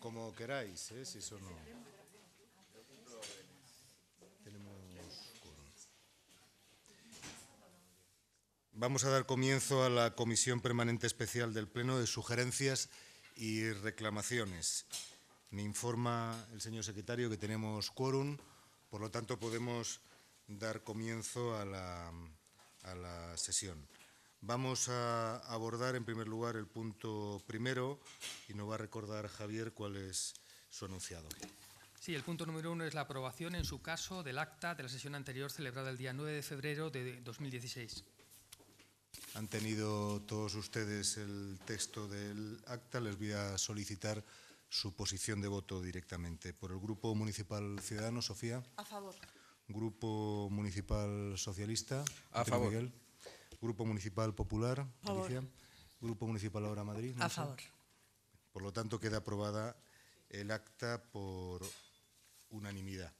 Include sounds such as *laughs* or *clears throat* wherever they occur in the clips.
como, queráis, ¿eh? si eso no. Tenemos. Vamos a dar comienzo a la Comisión Permanente Especial del Pleno de sugerencias y reclamaciones. Me informa el señor secretario que tenemos quórum, por lo tanto podemos dar comienzo a la sesión. Vamos a abordar en primer lugar el punto primero y nos va a recordar Javier cuál es su anunciado. Sí, el punto número uno es la aprobación, en su caso, del acta de la sesión anterior celebrada el día 9 de febrero de 2016. Han tenido todos ustedes el texto del acta. Les voy a solicitar su posición de voto directamente. Por el Grupo Municipal Ciudadano, Sofía. A favor. Grupo Municipal Socialista. A favor. Grupo Municipal Popular, Grupo Municipal Ahora Madrid. A favor. Por lo tanto, queda aprobada el acta por unanimidad.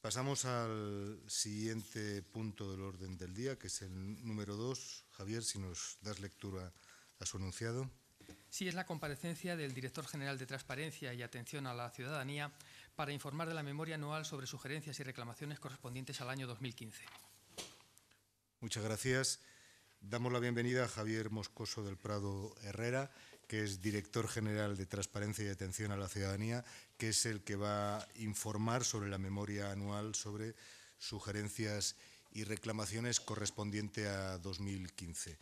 Pasamos al siguiente punto del orden del día, que es el número 2. Javier, si nos das lectura a su enunciado. Sí, es la comparecencia del director general de Transparencia y Atención a la Ciudadanía para informar de la memoria anual sobre sugerencias y reclamaciones correspondientes al año 2015. Muchas gracias. Damos la bienvenida a Javier Moscoso del Prado Herrera, que es director general de Transparencia y Atención a la Ciudadanía, que es el que va a informar sobre la memoria anual sobre sugerencias y reclamaciones correspondiente a 2015.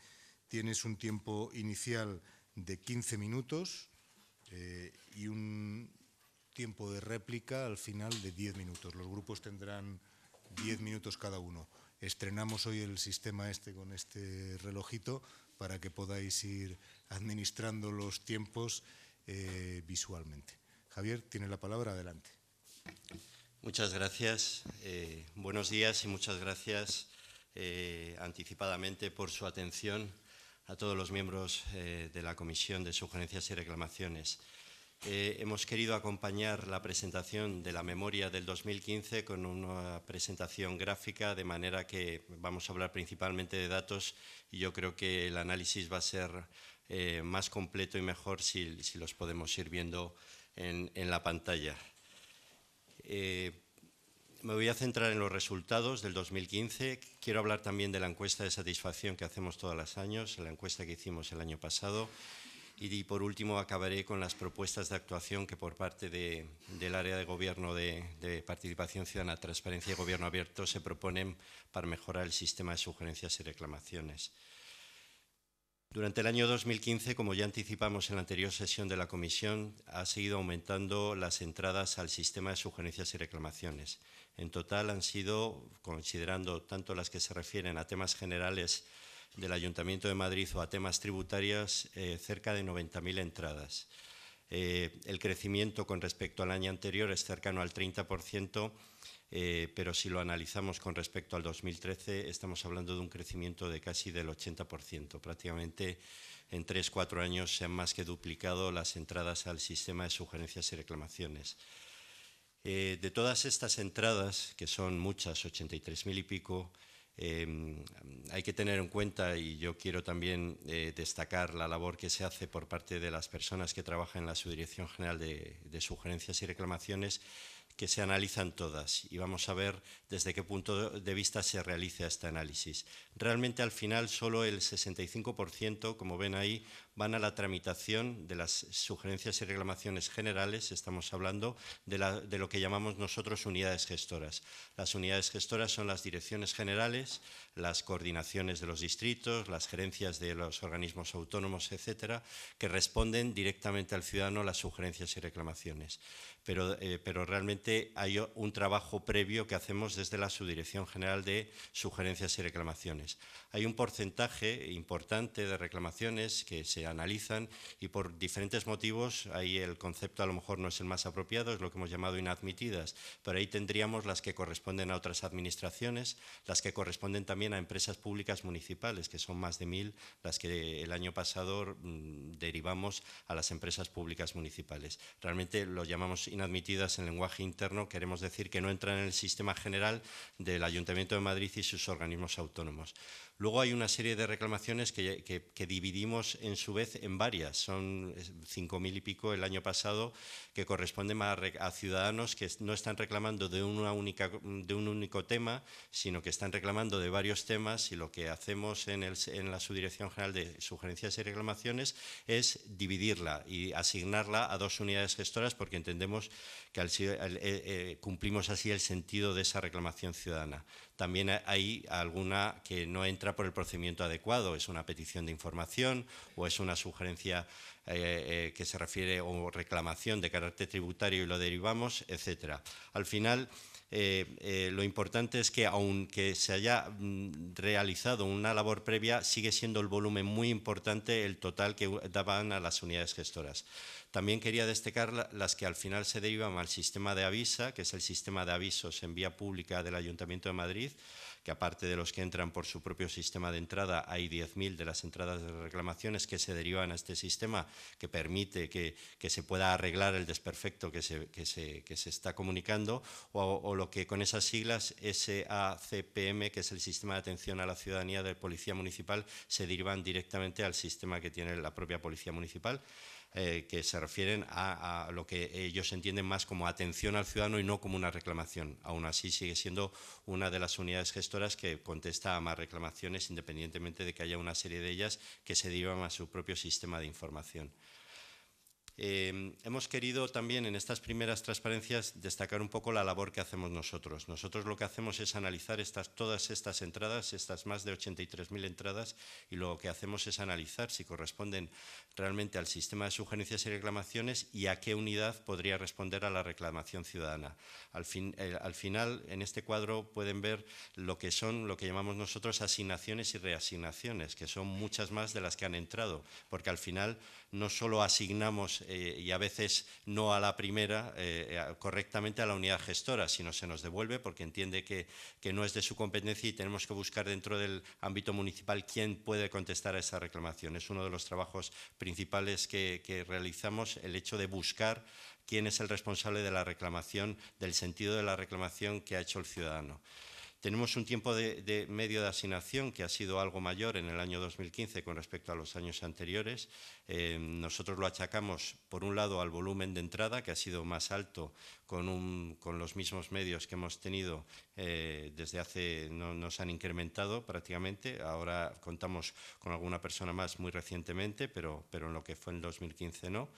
Tienes un tiempo inicial de 15 minutos eh, y un tiempo de réplica al final de 10 minutos. Los grupos tendrán 10 minutos cada uno estrenamos hoy el sistema este con este relojito para que podáis ir administrando los tiempos eh, visualmente. Javier, tiene la palabra, adelante. Muchas gracias, eh, buenos días y muchas gracias eh, anticipadamente por su atención a todos los miembros de la Comisión de Sugerencias y Reclamaciones. Eh, hemos querido acompañar la presentación de la memoria del 2015 con una presentación gráfica, de manera que vamos a hablar principalmente de datos y yo creo que el análisis va a ser eh, más completo y mejor si, los podemos ir viendo en, la pantalla. Eh, me voy a centrar en los resultados del 2015. Quiero hablar también de la encuesta de satisfacción que hacemos todos los años, la encuesta que hicimos el año pasado y, por último acabaré con las propuestas de actuación que por parte del área de gobierno de, de, participación ciudadana, transparencia y gobierno abierto se proponen para mejorar el sistema de sugerencias y reclamaciones. Durante el año 2015, como ya anticipamos en la anterior sesión de la comisión, ha seguido aumentando las entradas al sistema de sugerencias y reclamaciones. En total han sido, considerando tanto las que se refieren a temas generales del Ayuntamiento de Madrid o a temas tributarios eh, cerca de 90.000 entradas. Eh, el crecimiento con respecto al año anterior es cercano al 30%, eh, pero si lo analizamos con respecto al 2013 estamos hablando de un crecimiento de casi del 80%. Prácticamente en 3 cuatro años se han más que duplicado las entradas al sistema de sugerencias y reclamaciones. de todas estas entradas, que son muchas, 83.000 y pico, Em, hay que tener en cuenta, y yo quiero también eh, destacar la labor que se hace por parte de las personas que trabajan en la Subdirección General de, de Sugerencias y Reclamaciones, que se analizan todas y vamos a ver desde qué punto de vista se realiza este análisis. Realmente al final solo el 65%, como ven ahí, van a la tramitación de las sugerencias y reclamaciones generales, estamos hablando de, lo que llamamos nosotros unidades gestoras. Las unidades gestoras son las direcciones generales, las coordinaciones de los distritos, las gerencias de los organismos autónomos, etcétera, que responden directamente al ciudadano las sugerencias y reclamaciones. Pero, eh, pero, realmente hay un trabajo previo que hacemos desde la Subdirección General de Sugerencias y Reclamaciones. Hay un porcentaje importante de reclamaciones que se analizan y por diferentes motivos, ahí el concepto a lo mejor no es el más apropiado, es lo que hemos llamado inadmitidas, pero ahí tendríamos las que corresponden a otras administraciones, las que corresponden también a empresas públicas municipales, que son más de mil las que el año pasado mm, derivamos a las empresas públicas municipales. Realmente lo llamamos inadmitidas en lenguaje interno, queremos decir que no entran en el sistema general del Ayuntamiento de Madrid y sus organismos autónomos. Luego hay una serie de reclamaciones que, dividimos en su vez en varias, son eh, cinco y pico el año pasado, que corresponden a, ciudadanos que no están reclamando de, una única, de un único tema, sino que están reclamando de varios temas y lo que hacemos en, la Subdirección General de Sugerencias y Reclamaciones es dividirla y asignarla a dos unidades gestoras porque entendemos que eh, eh, cumplimos así el sentido de esa reclamación ciudadana también hay alguna que no entra por el procedimiento adecuado, es una petición de información o es una sugerencia eh, eh, que se refiere o reclamación de carácter tributario y lo derivamos, etcétera. Al final, eh, lo importante es que aunque se haya mm, realizado una labor previa, sigue siendo el volumen muy importante el total que daban a las unidades gestoras. También quería destacar las que al final se derivan al sistema de avisa, que es el sistema de avisos en vía pública del Ayuntamiento de Madrid, que aparte de los que entran por su propio sistema de entrada, hay 10.000 de las entradas de reclamaciones que se derivan a este sistema que permite que, se pueda arreglar el desperfecto que se, está comunicando, o, o, lo que con esas siglas SACPM, que es el sistema de atención a la ciudadanía del Policía Municipal, se derivan directamente al sistema que tiene la propia Policía Municipal. Eh, que se refieren a, lo que ellos entienden más como atención al ciudadano y no como una reclamación. Aún así, sigue siendo una de las unidades gestoras que contesta a más reclamaciones, independientemente de que haya una serie de ellas que se derivan a su propio sistema de información. Eh, hemos querido también en estas primeras transparencias destacar un poco la labor que hacemos nosotros. Nosotros lo que hacemos es analizar todas estas entradas, estas más de 83.000 entradas, y lo que hacemos es analizar si corresponden realmente al sistema de sugerencias y reclamaciones y a qué unidad podría responder a la reclamación ciudadana. Al, eh, al final, en este cuadro pueden ver lo que son lo que llamamos nosotros asignaciones y reasignaciones, que son muchas más de las que han entrado, porque al final no solo asignamos eh, y a veces no a la primera eh, eh, correctamente a la unidad gestora, sino se nos devuelve porque entiende que, no es de su competencia y tenemos que buscar dentro del ámbito municipal quién puede contestar a esa reclamación. Es uno de los trabajos principales que, realizamos, el hecho de buscar quién es el responsable de la reclamación, del sentido de la reclamación que ha hecho el ciudadano. Tenemos un tiempo de, de, medio de asignación que ha sido algo mayor en el año 2015 con respecto a los años anteriores. Eh, nosotros lo achacamos, por un lado, al volumen de entrada, que ha sido más alto con, con los mismos medios que hemos tenido eh, desde hace, no, nos han incrementado prácticamente. Ahora contamos con alguna persona más muy recientemente, pero, pero en lo que fue en 2015 no.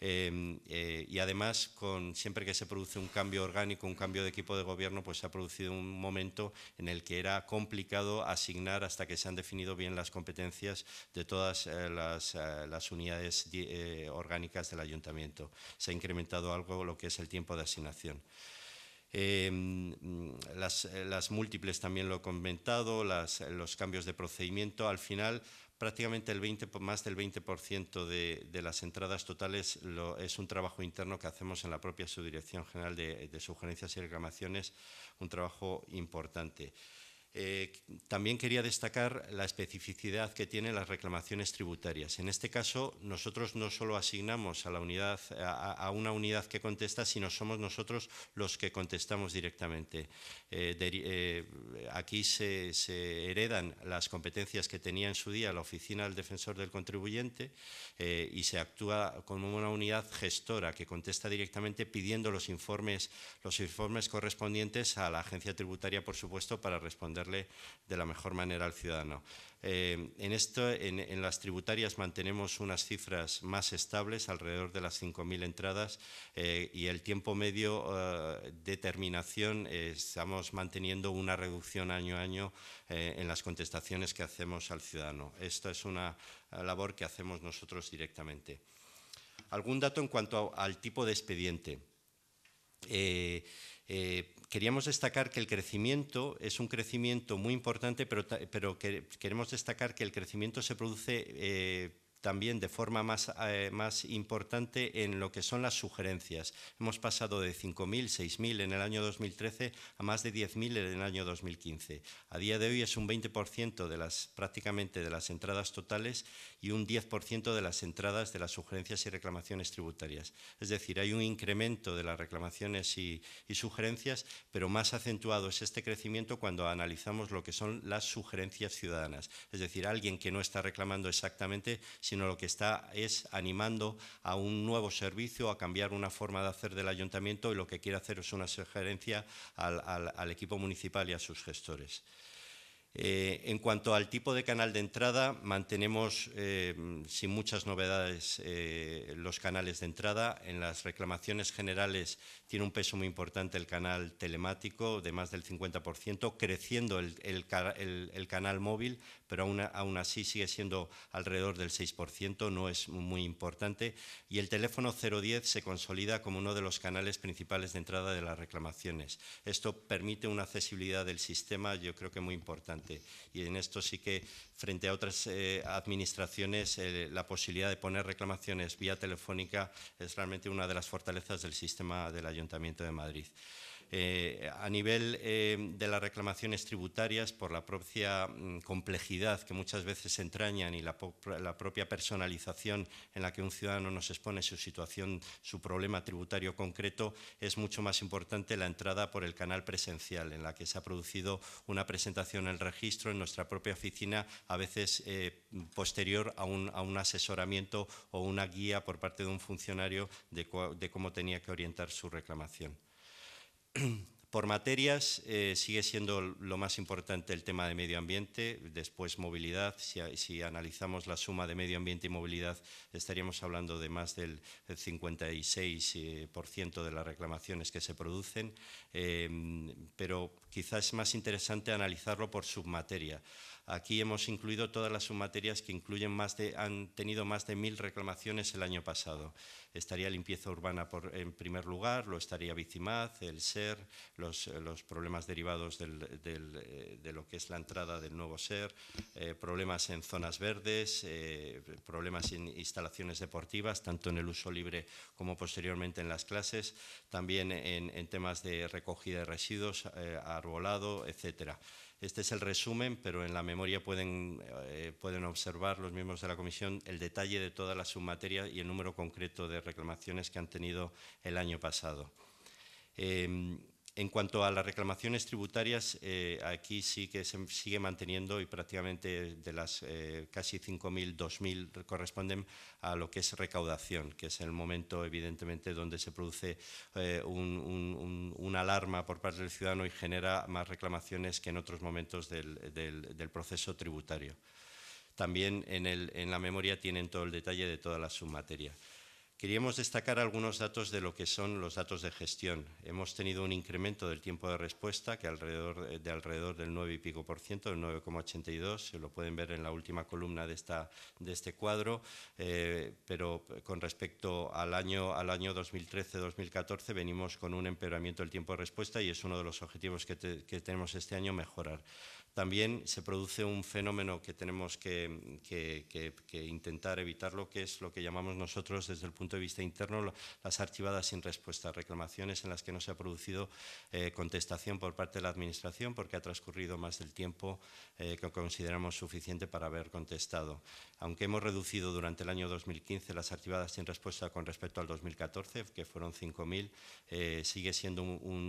Em, eh, y además, con, siempre que se produce un cambio orgánico, un cambio de equipo de gobierno, pues se ha producido un momento en el que era complicado asignar hasta que se han definido bien las competencias de todas las, las unidades eh, orgánicas del ayuntamiento. Se ha incrementado algo lo que es el tiempo de asignación. Eh, mm, eh, las, múltiples también lo he comentado, los cambios de procedimiento. Al final, prácticamente el más del 20% de, las entradas totales es un trabajo interno que hacemos en la propia Subdirección General de, de Sugerencias y Reclamaciones, un trabajo importante. Eh, también quería destacar la especificidad que tienen las reclamaciones tributarias. En este caso, nosotros no solo asignamos a, la unidad, a, una unidad que contesta, sino somos nosotros los que contestamos directamente. Eh, eh, aquí se, se, heredan las competencias que tenía en su día la Oficina del Defensor del Contribuyente y se actúa como una unidad gestora que contesta directamente pidiendo los informes, los informes correspondientes a la agencia tributaria, por supuesto, para responder de la mejor manera al ciudadano. Eh, en, esto, en, las tributarias mantenemos unas cifras más estables, alrededor de las 5.000 entradas, eh, y el tiempo medio determinación eh, de terminación estamos manteniendo una reducción año a año en las contestaciones que hacemos al ciudadano. Esta es una labor que hacemos nosotros directamente. Algún dato en cuanto al tipo de expediente. Eh, queríamos destacar que el crecimiento es un crecimiento muy importante, pero, queremos destacar que el crecimiento se produce eh, también de forma eh, más, importante en lo que son las sugerencias. Hemos pasado de 5.000, 6.000 en el año 2013 a más de 10.000 en el año 2015. A día de hoy es un 20% de las, prácticamente de las entradas totales y un 10% de las entradas de las sugerencias y reclamaciones tributarias. Es decir, hay un incremento de las reclamaciones y, sugerencias, pero más acentuado es este crecimiento cuando analizamos lo que son las sugerencias ciudadanas. Es decir, alguien que no está reclamando exactamente, sino lo que está es animando a un nuevo servicio, a cambiar una forma de hacer del ayuntamiento y lo que quiere hacer es una sugerencia al equipo municipal y a sus gestores. Eh, en cuanto al tipo de canal de entrada, mantenemos eh, sin muchas novedades eh, los canales de entrada. En las reclamaciones generales tiene un peso muy importante el canal telemático de más del 50%, creciendo el canal móvil, pero aún, así sigue siendo alrededor del 6%, no es muy importante. Y el teléfono 010 se consolida como uno de los canales principales de entrada de las reclamaciones. Esto permite una accesibilidad del sistema, yo creo que muy importante. Y en esto sí que, frente a otras eh, administraciones, eh, la posibilidad de poner reclamaciones vía telefónica es realmente una de las fortalezas del sistema del Ayuntamiento de Madrid. Eh, a nivel eh, de las reclamaciones tributarias por la propia mm, complejidad que muchas veces entrañan y la, propia personalización en la que un ciudadano nos expone su situación, su problema tributario concreto, es mucho más importante la entrada por el canal presencial, en la que se ha producido una presentación en el registro en nuestra propia oficina, a veces eh, posterior a un, asesoramiento o una guía por parte de un funcionario de cómo tenía que orientar su reclamación. *clears throat* Por materias eh, sigue siendo lo más importante el tema de medio ambiente, después movilidad. Si, analizamos la suma de medio ambiente y movilidad, estaríamos hablando de más del 56% eh, de las reclamaciones que se producen, em, pero quizás es más interesante analizarlo por submateria. Aquí hemos incluido todas las submaterias que incluyen más de, han tenido más de mil reclamaciones el año pasado. Estaría limpieza urbana en primer lugar, lo estaría Bicimaz, el SER, los, eh, problemas derivados eh, de lo que es la entrada del nuevo SER, eh, problemas en zonas verdes, problemas en instalaciones deportivas, tanto en el uso libre como posteriormente en las clases, también en, temas de recogida de residuos, arbolado, etcétera. Este es el resumen, pero en la memoria pueden, eh, pueden observar los miembros de la comisión el detalle de toda la submateria y el número concreto de reclamaciones que han tenido el año pasado. Em, en cuanto a las reclamaciones tributarias, eh, aquí sí que se sigue manteniendo y prácticamente de las eh, casi 5.000, 2.000 corresponden a lo que es recaudación, que es el momento evidentemente donde se produce eh, un, una alarma por parte del ciudadano y genera más reclamaciones que en otros momentos del, proceso tributario. También en, la memoria tienen todo el detalle de toda la submateria. Queríamos destacar algunos datos de lo que son los datos de gestión. Hemos tenido un incremento del tiempo de respuesta que alrededor, eh, de alrededor del 9 y pico por ciento, del 9,82, se lo pueden ver en la última columna de, esta, de este cuadro, eh, pero con respecto al año, al año 2013-2014 venimos con un empeoramiento del tiempo de respuesta y es uno de los objetivos que, que tenemos este año mejorar. También se produce un fenómeno que tenemos que, intentar evitar, lo que es lo que llamamos nosotros desde el punto de vista interno las archivadas sin respuesta, reclamaciones en las que no se ha producido eh, contestación por parte de la Administración porque ha transcurrido más del tiempo eh, que consideramos suficiente para haber contestado. Aunque hemos reducido durante el año 2015 las activadas sin respuesta con respecto al 2014, que fueron 5.000, eh, sigue siendo un,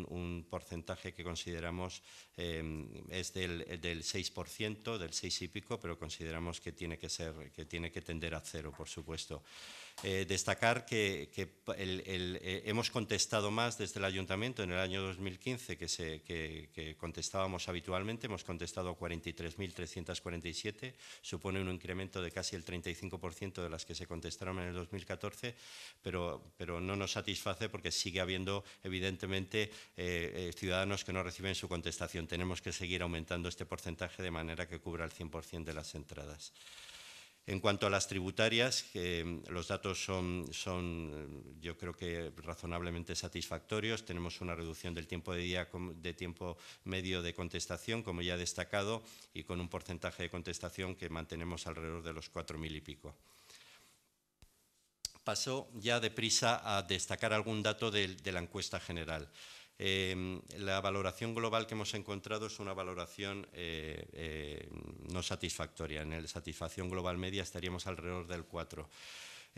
porcentaje que consideramos eh, es del, 6%, del 6 y pico, pero consideramos que tiene que, ser, que, tiene que tender a cero, por supuesto. Eh, destacar que, eh, hemos contestado más desde el ayuntamiento en el año 2015 que, se, que, contestábamos habitualmente, hemos contestado 43.347, supone un incremento de casi el 35% de las que se contestaron en el 2014, pero, pero no nos satisface porque sigue habiendo evidentemente eh, ciudadanos que no reciben su contestación. Tenemos que seguir aumentando este porcentaje de manera que cubra el 100% de las entradas. En cuanto a las tributarias, mm, los datos son, mm, yo creo que razonablemente satisfactorios. Tenemos una reducción del tiempo de día de tiempo medio de contestación, como ya he destacado, y con un porcentaje de contestación que mantenemos alrededor de los 4.000 y pico. Paso ya deprisa a destacar algún dato de la encuesta general. Em, la valoración global que hemos encontrado es una valoración eh, eh, no satisfactoria. En el satisfacción global media estaríamos alrededor del 4.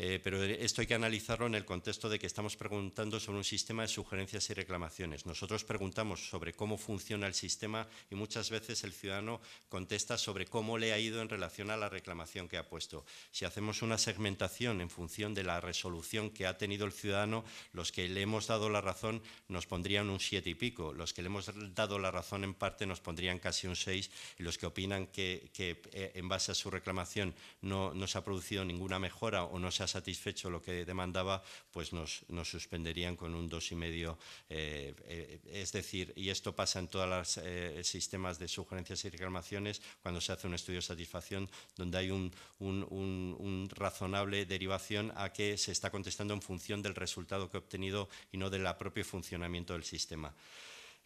Eh, pero esto hay que analizarlo en el contexto de que estamos preguntando sobre un sistema de sugerencias y reclamaciones. Nosotros preguntamos sobre cómo funciona el sistema y muchas veces el ciudadano contesta sobre cómo le ha ido en relación a la reclamación que ha puesto. Si hacemos una segmentación en función de la resolución que ha tenido el ciudadano, los que le hemos dado la razón nos pondrían un siete y pico, los que le hemos dado la razón en parte nos pondrían casi un seis y los que opinan que, eh, en base a su reclamación no, no se ha producido ninguna mejora o no se ha satisfecho lo que demandaba, pues nos, suspenderían con un dos y medio, eh, eh, es decir, y esto pasa en todos los eh, sistemas de sugerencias y reclamaciones, cuando se hace un estudio de satisfacción, donde hay una razonable derivación a que se está contestando en función del resultado que ha obtenido y no del propio funcionamiento del sistema.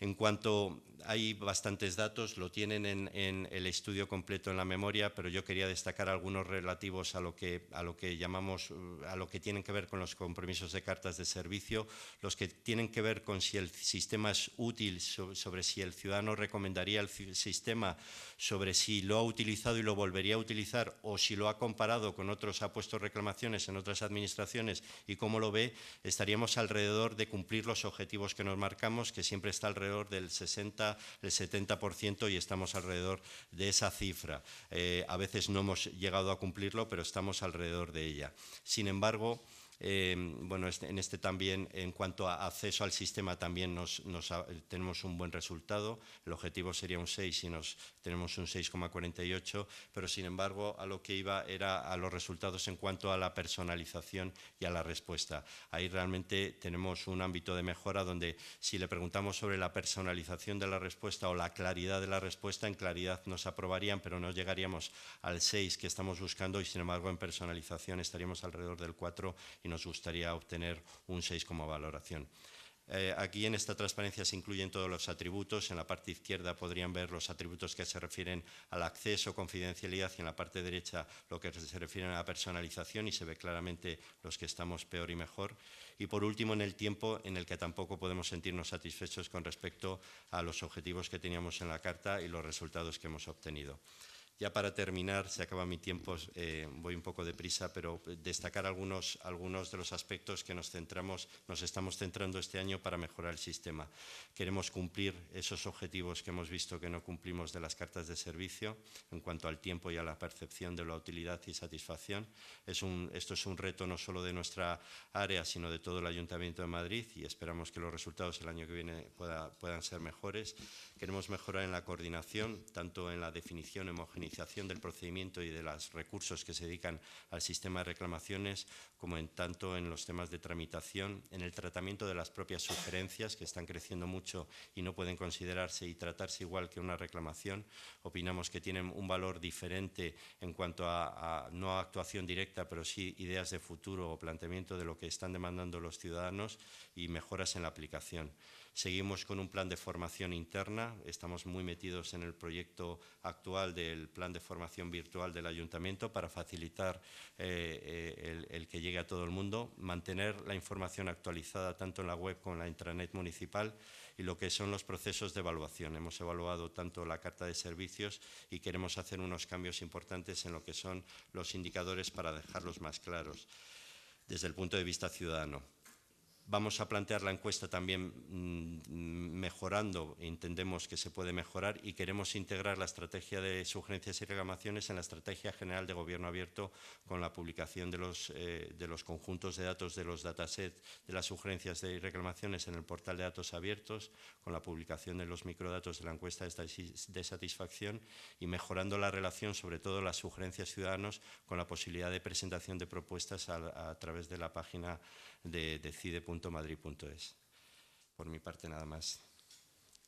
En cuanto hay bastantes datos, lo tienen en, el estudio completo en la memoria, pero yo quería destacar algunos relativos a lo que a lo que llamamos uh, a lo que tienen que ver con los compromisos de cartas de servicio, los que tienen que ver con si el sistema es útil sobre si el ciudadano recomendaría el sistema sobre si lo ha utilizado y lo volvería a utilizar o si lo ha comparado con otros, ha puesto reclamaciones en otras administraciones y cómo lo ve, estaríamos alrededor de cumplir los objetivos que nos marcamos, que siempre está alrededor del 60, el 70% y estamos alrededor de esa cifra. Eh, a veces no hemos llegado a cumplirlo, pero estamos alrededor de ella. Sin embargo, Em, bueno, este, en este también, en cuanto a acceso al sistema, también nos, tenemos un buen resultado. El objetivo sería un 6 y nos, tenemos un 6,48, pero sin embargo, a lo que iba era a los resultados en cuanto a la personalización y a la respuesta. Ahí realmente tenemos un ámbito de mejora donde si le preguntamos sobre la personalización de la respuesta o la claridad de la respuesta, en claridad nos aprobarían, pero no llegaríamos al 6 que estamos buscando y sin embargo en personalización estaríamos alrededor del 4 y nos gustaría obtener un 6 como valoración. Eh, aquí en esta transparencia se incluyen todos los atributos. En la parte izquierda podrían ver los atributos que se refieren al acceso, confidencialidad y en la parte derecha lo que se refiere a la personalización y se ve claramente los que estamos peor y mejor. Y por último, en el tiempo en el que tampoco podemos sentirnos satisfechos con respecto a los objetivos que teníamos en la carta y los resultados que hemos obtenido. Ya para terminar, se acaba mi tiempo, eh, voy un poco deprisa, pero eh, destacar algunos, algunos de los aspectos que nos centramos, nos estamos centrando este año para mejorar el sistema. Queremos cumplir esos objetivos que hemos visto que no cumplimos de las cartas de servicio en cuanto al tiempo y a la percepción de la utilidad y satisfacción. Es esto es un reto no solo de nuestra área, sino de todo el Ayuntamiento de Madrid y esperamos que los resultados el año que viene puedan ser mejores. Queremos mejorar en la coordinación, tanto en la definición, homogeneización del procedimiento y de los recursos que se dedican al sistema de reclamaciones, como en tanto en los temas de tramitación, en el tratamiento de las propias sugerencias, que están creciendo mucho y no pueden considerarse y tratarse igual que una reclamación. Opinamos que tienen un valor diferente en cuanto a, no actuación directa, pero sí ideas de futuro o planteamiento de lo que están demandando los ciudadanos y mejoras en la aplicación. Seguimos con un plan de formación interna, estamos muy metidos en el proyecto actual del plan de formación virtual del ayuntamiento para facilitar eh, eh, el, que llegue a todo el mundo, mantener la información actualizada tanto en la web como en la intranet municipal y lo que son los procesos de evaluación. Hemos evaluado tanto la carta de servicios y queremos hacer unos cambios importantes en lo que son los indicadores para dejarlos más claros desde el punto de vista ciudadano. Vamos a plantear la encuesta también mm, mejorando, entendemos que se puede mejorar y queremos integrar la estrategia de sugerencias y reclamaciones en la estrategia general de gobierno abierto con la publicación de los, eh, conjuntos de datos de los datasets de las sugerencias y reclamaciones en el portal de datos abiertos, con la publicación de los microdatos de la encuesta de satisfacción y mejorando la relación, sobre todo las sugerencias ciudadanos, con la posibilidad de presentación de propuestas a través de la página de decide.madrid.es. Por mi parte nada más.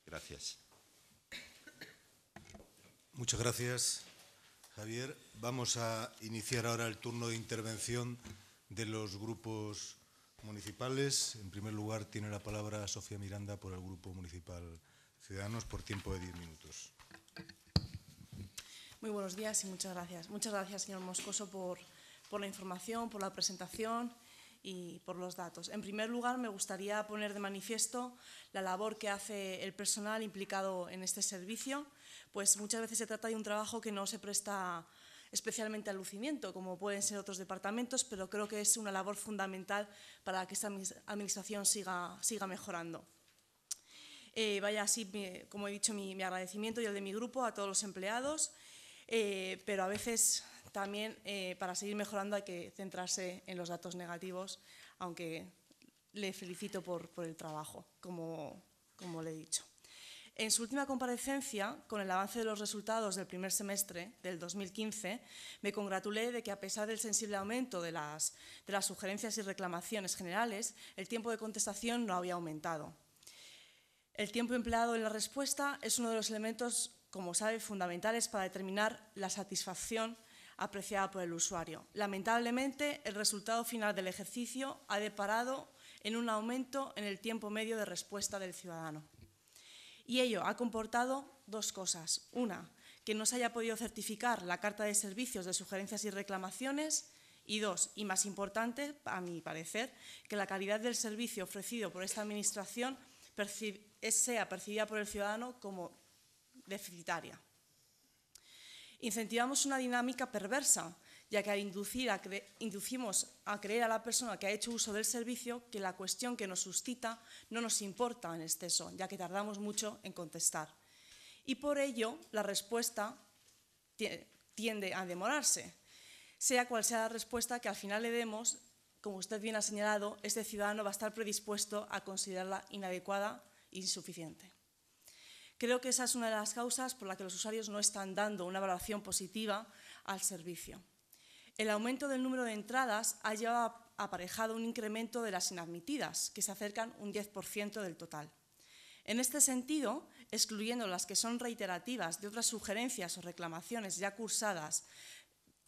Gracias. Muchas gracias, Javier. Vamos a iniciar ahora el turno de intervención de los grupos municipales. En primer lugar, tiene la palabra Sofía Miranda por el Grupo Municipal Ciudadanos por tiempo de diez minutos. Muy buenos días y muchas gracias. Muchas gracias, señor Moscoso, por, por la información, por la presentación y por los datos. En primer lugar, me gustaría poner de manifiesto la labor que hace el personal implicado en este servicio, pues muchas veces se trata de un trabajo que no se presta especialmente al lucimiento, como pueden ser otros departamentos, pero creo que es una labor fundamental para que esta administración siga, siga mejorando. Eh, vaya así, como he dicho, mi, agradecimiento y el de mi grupo a todos los empleados, eh, pero a veces también eh, para seguir mejorando hay que centrarse en los datos negativos, aunque le felicito por, el trabajo, como, le he dicho. En su última comparecencia, con el avance de los resultados del primer semestre del 2015, me congratulé de que, a pesar del sensible aumento de de las sugerencias y reclamaciones generales, el tiempo de contestación no había aumentado. El tiempo empleado en la respuesta es uno de los elementos, como sabe, fundamentales para determinar la satisfacción apreciada por el usuario. Lamentablemente, el resultado final del ejercicio ha deparado en un aumento en el tiempo medio de respuesta del ciudadano. Y ello ha comportado dos cosas. Una, que no se haya podido certificar la carta de servicios de sugerencias y reclamaciones y dos, y más importante, a mi parecer, que la calidad del servicio ofrecido por esta Administración sea percibida por el ciudadano como deficitaria. Incentivamos una dinámica perversa, ya que al inducir a inducimos a creer a la persona que ha hecho uso del servicio que la cuestión que nos suscita no nos importa en exceso, ya que tardamos mucho en contestar. Y por ello, la respuesta tiende a demorarse. Sea cual sea la respuesta que al final le demos, como usted bien ha señalado, este ciudadano va a estar predispuesto a considerarla inadecuada e insuficiente. Creo que esa es una de las causas por la que los usuarios no están dando una valoración positiva al servicio. El aumento del número de entradas ha llevado aparejado un incremento de las inadmitidas, que se acercan un 10% del total. En este sentido, excluyendo las que son reiterativas de otras sugerencias o reclamaciones ya cursadas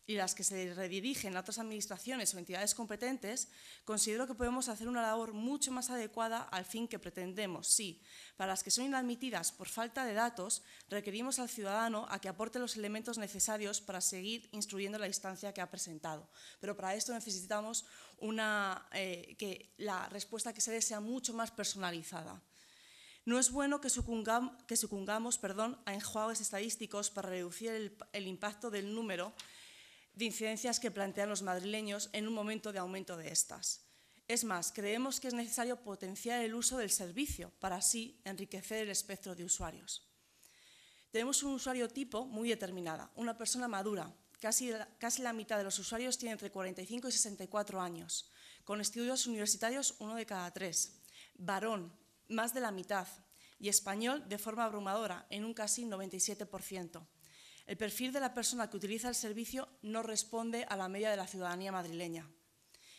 y las que se redirigen a otras administraciones o entidades competentes, considero que podemos hacer una labor mucho más adecuada al fin que pretendemos. Sí, para las que son inadmitidas por falta de datos, requerimos al ciudadano a que aporte los elementos necesarios para seguir instruyendo la instancia que ha presentado. Pero para esto necesitamos una, eh, que la respuesta que se dé sea mucho más personalizada. No es bueno que, sucungamos que sucungamos perdón, a enjuagues estadísticos para reducir el, el impacto del número de incidencias que plantean los madrileños en un momento de aumento de estas. Es más, creemos que es necesario potenciar el uso del servicio para así enriquecer el espectro de usuarios. Tenemos un usuario tipo muy determinada, una persona madura. Casi, casi la mitad de los usuarios tiene entre 45 y 64 años, con estudios universitarios uno de cada tres, varón, más de la mitad, y español de forma abrumadora, en un casi 97%. El perfil de la persona que utiliza el servicio no responde a la media de la ciudadanía madrileña.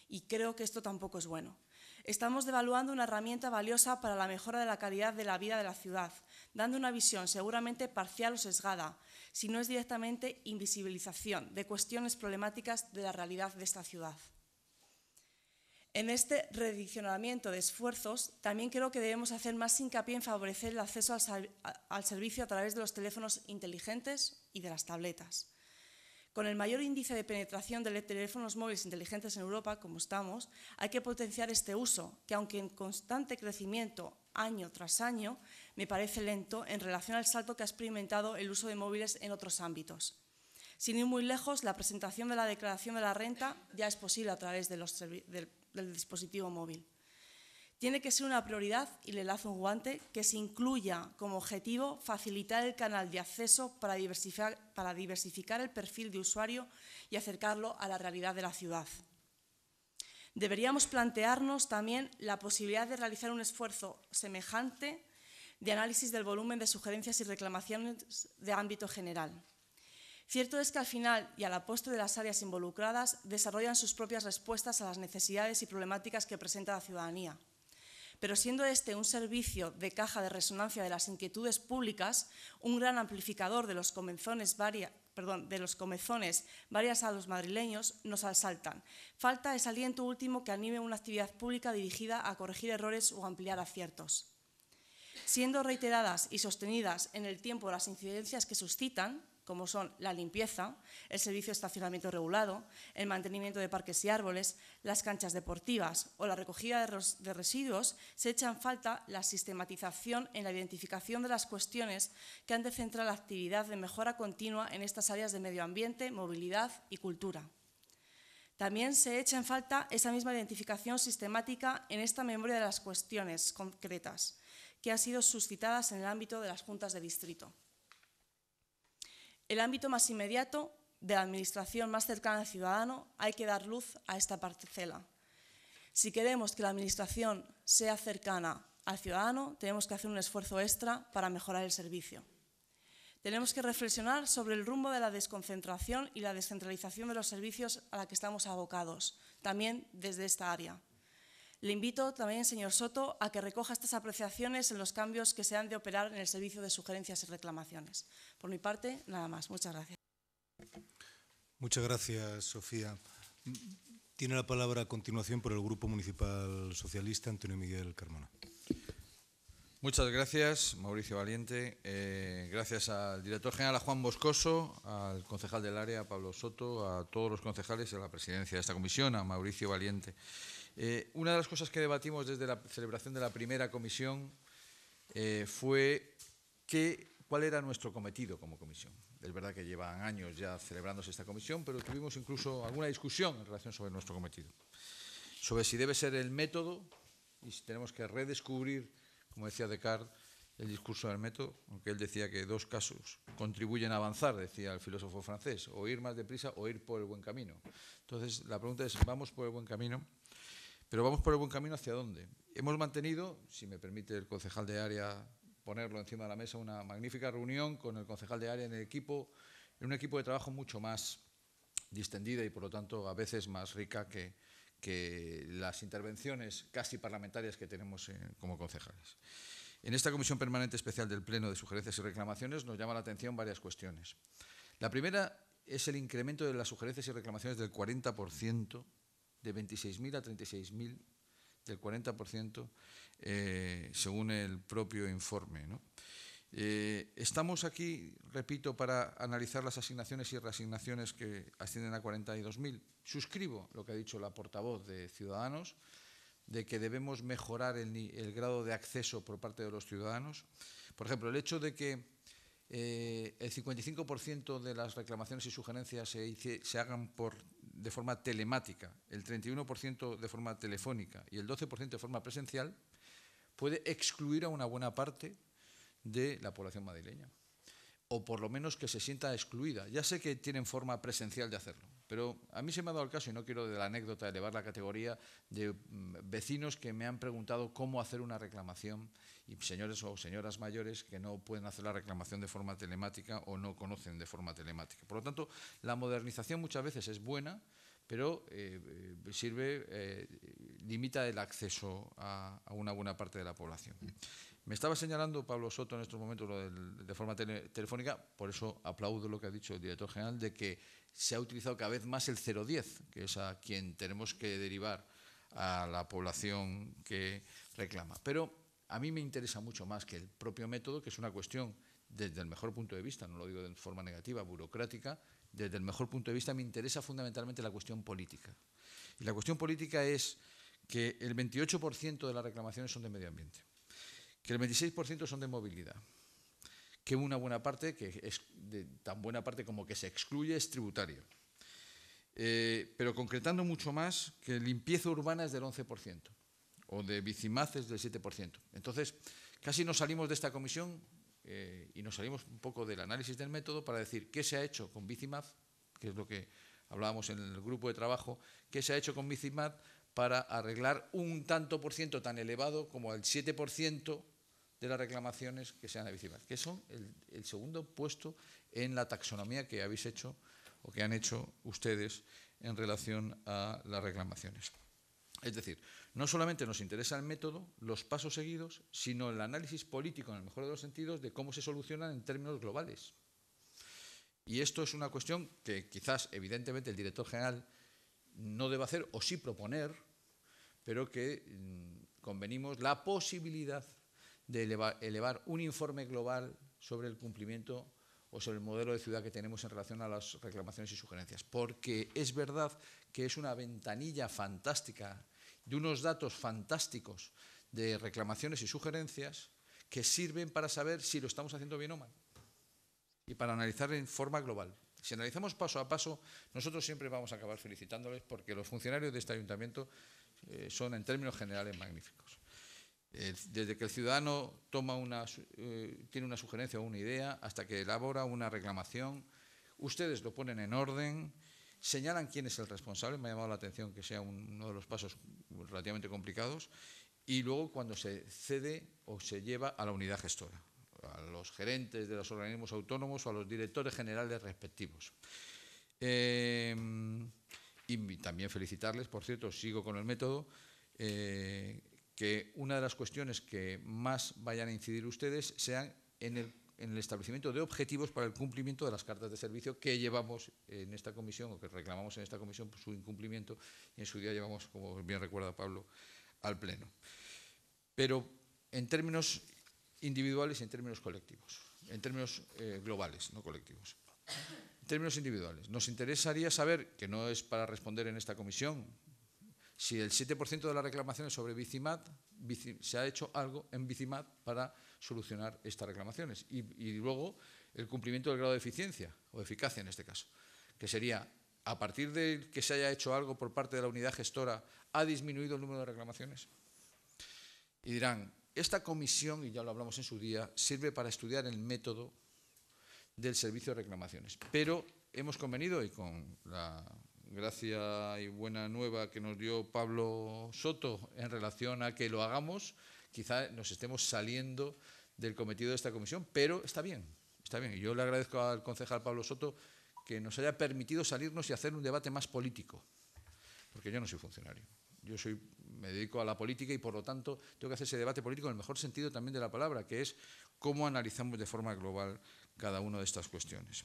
Y creo que esto tampoco es bueno. Estamos devaluando una herramienta valiosa para la mejora de la calidad de la vida de la ciudad, dando una visión seguramente parcial o sesgada, si no es directamente invisibilización de cuestiones problemáticas de la realidad de esta ciudad. En este redireccionamiento de esfuerzos, también creo que debemos hacer más hincapié en favorecer el acceso al, servicio a través de los teléfonos inteligentes y de las tabletas. Con el mayor índice de penetración de teléfonos móviles inteligentes en Europa, como estamos, hay que potenciar este uso, que aunque en constante crecimiento año tras año, me parece lento en relación al salto que ha experimentado el uso de móviles en otros ámbitos. Sin ir muy lejos, la presentación de la declaración de la renta ya es posible a través de los, del dispositivo móvil. Tiene que ser una prioridad, y le lazo un guante, que se incluya como objetivo facilitar el canal de acceso para para diversificar el perfil de usuario y acercarlo a la realidad de la ciudad. Deberíamos plantearnos también la posibilidad de realizar un esfuerzo semejante de análisis del volumen de sugerencias y reclamaciones de ámbito general. Cierto es que al final y a la postre de las áreas involucradas desarrollan sus propias respuestas a las necesidades y problemáticas que presenta la ciudadanía. Pero siendo este un servicio de caja de resonancia de las inquietudes públicas, un gran amplificador de los de los comezones varias a los madrileños nos asaltan. Falta ese aliento último que anime una actividad pública dirigida a corregir errores o ampliar aciertos. Siendo reiteradas y sostenidas en el tiempo las incidencias que suscitan, como son la limpieza, el servicio de estacionamiento regulado, el mantenimiento de parques y árboles, las canchas deportivas o la recogida de residuos, se echa en falta la sistematización en la identificación de las cuestiones que han de centrar la actividad de mejora continua en estas áreas de medio ambiente, movilidad y cultura. También se echa en falta esa misma identificación sistemática en esta memoria de las cuestiones concretas que han sido suscitadas en el ámbito de las juntas de distrito el ámbito más inmediato de la administración más cercana al ciudadano, hay que dar luz a esta parcela. Si queremos que la administración sea cercana al ciudadano, tenemos que hacer un esfuerzo extra para mejorar el servicio. Tenemos que reflexionar sobre el rumbo de la desconcentración y la descentralización de los servicios a la que estamos abocados, también desde esta área. Le invito también, señor Soto, a que recoja estas apreciaciones en los cambios que se han de operar en el servicio de sugerencias y reclamaciones. Por mi parte, nada más. Muchas gracias. Muchas gracias, Sofía. Tiene la palabra a continuación por el Grupo Municipal Socialista Antonio Miguel Carmona. Muchas gracias, Mauricio Valiente. Eh, gracias al director general, a Juan Boscoso, al concejal del área, Pablo Soto, a todos los concejales, de la presidencia de esta comisión, a Mauricio Valiente. Eh, una de las cosas que debatimos desde la celebración de la primera comisión eh, fue que, cuál era nuestro cometido como comisión. Es verdad que llevan años ya celebrándose esta comisión, pero tuvimos incluso alguna discusión en relación sobre nuestro cometido, sobre si debe ser el método y si tenemos que redescubrir, como decía Descartes, el discurso del método, aunque él decía que dos casos contribuyen a avanzar, decía el filósofo francés, o ir más deprisa o ir por el buen camino. Entonces, la pregunta es, ¿vamos por el buen camino? Pero vamos por el buen camino hacia dónde. Hemos mantenido, si me permite el concejal de área ponerlo encima de la mesa, una magnífica reunión con el concejal de área en el equipo, en un equipo de trabajo mucho más distendida y por lo tanto a veces más rica que, las intervenciones casi parlamentarias que tenemos eh, como concejales. En esta Comisión Permanente Especial del Pleno de Sugerencias y Reclamaciones nos llama la atención varias cuestiones. La primera es el incremento de las sugerencias y reclamaciones del 40% de 26.000 a 36.000, del 40%, eh, según el propio informe. Eh, estamos aquí, repito, para analizar las asignaciones y reasignaciones que ascienden a 42.000. Suscribo lo que ha dicho la portavoz de Ciudadanos, de que debemos mejorar el, grado de acceso por parte de los ciudadanos. Por ejemplo, el hecho de que eh, el 55% de las reclamaciones y sugerencias se hagan por de forma telemática, el 31% de forma telefónica y el 12% de forma presencial, puede excluir a una buena parte de la población madrileña. O por lo menos que se sienta excluida. Ya sé que tienen forma presencial de hacerlo. Pero a mí se me ha dado el caso, y no quiero de la anécdota elevar la categoría, de mm, vecinos que me han preguntado cómo hacer una reclamación y señores o señoras mayores que no pueden hacer la reclamación de forma telemática o no conocen de forma telemática. Por lo tanto, la modernización muchas veces es buena, pero eh, sirve, eh, limita el acceso a una buena parte de la población. Me estaba señalando Pablo Soto en estos momentos de forma telefónica, por eso aplaudo lo que ha dicho el director general de que se ha utilizado cada vez más el 010, que es a quien tenemos que derivar a la población que reclama. Pero a mí me interesa mucho más que el propio método, que es una cuestión desde el mejor punto de vista, no lo digo de forma negativa, burocrática, desde el mejor punto de vista me interesa fundamentalmente la cuestión política. Y la cuestión política es que el 28% de las reclamaciones son de medio ambiente que el 26% son de movilidad, que una buena parte, que es de tan buena parte como que se excluye, es tributario. Eh, pero concretando mucho más, que limpieza urbana es del 11% o de es del 7%. Entonces, casi nos salimos de esta comisión eh, y nos salimos un poco del análisis del método para decir qué se ha hecho con bicimaz, que es lo que hablábamos en el grupo de trabajo, qué se ha hecho con bicimaz para arreglar un tanto por ciento tan elevado como el 7% de las reclamaciones que sean de que son el, el, segundo puesto en la taxonomía que habéis hecho o que han hecho ustedes en relación a las reclamaciones. Es decir, no solamente nos interesa el método, los pasos seguidos, sino el análisis político, en el mejor de los sentidos, de cómo se solucionan en términos globales. Y esto es una cuestión que quizás, evidentemente, el director general no deba hacer o sí proponer, pero que mm, convenimos la posibilidad de elevar, un informe global sobre el cumplimiento o sobre el modelo de ciudad que tenemos en relación a las reclamaciones y sugerencias. Porque es verdad que es una ventanilla fantástica de unos datos fantásticos de reclamaciones y sugerencias que sirven para saber si lo estamos haciendo bien o mal y para analizar en forma global. Si analizamos paso a paso, nosotros siempre vamos a acabar felicitándoles porque los funcionarios de este ayuntamiento eh, son en términos generales magníficos. Eh, desde que el ciudadano eh, tiene una sugerencia o una idea hasta que elabora una reclamación, ustedes lo ponen en orden, señalan quién es el responsable, me ha llamado la atención que sea uno de los pasos relativamente complicados, y luego cuando se cede o se lleva a la unidad gestora, a los gerentes de los organismos autónomos o a los directores generales respectivos. Em, y también felicitarles, por cierto, sigo con el método, eh, que una de las cuestiones que más vayan a incidir ustedes sean en el, establecimiento de objetivos para el cumplimiento de las cartas de servicio que llevamos en esta comisión o que reclamamos en esta comisión por su incumplimiento y en su día llevamos, como bien recuerda Pablo, al Pleno. Pero en términos individuales y en términos colectivos, en términos eh, globales, no colectivos. En términos individuales, nos interesaría saber, que no es para responder en esta comisión, si el 7% de las reclamaciones sobre Bicimat, se ha hecho algo en Bicimat para solucionar estas reclamaciones. Y, luego el cumplimiento del grado de eficiencia o eficacia en este caso, que sería a partir de que se haya hecho algo por parte de la unidad gestora, ha disminuido el número de reclamaciones. Y dirán, esta comisión, y ya lo hablamos en su día, sirve para estudiar el método del servicio de reclamaciones. Pero hemos convenido, y con la Gracias y buena nueva que nos dio Pablo Soto en relación a que lo hagamos, quizá nos estemos saliendo del cometido de esta comisión, pero está bien, está bien. Y yo le agradezco al concejal Pablo Soto que nos haya permitido salirnos y hacer un debate más político, porque yo no soy funcionario. Yo soy, me dedico a la política y, por lo tanto, tengo que hacer ese debate político en el mejor sentido también de la palabra, que es cómo analizamos de forma global cada una de estas cuestiones.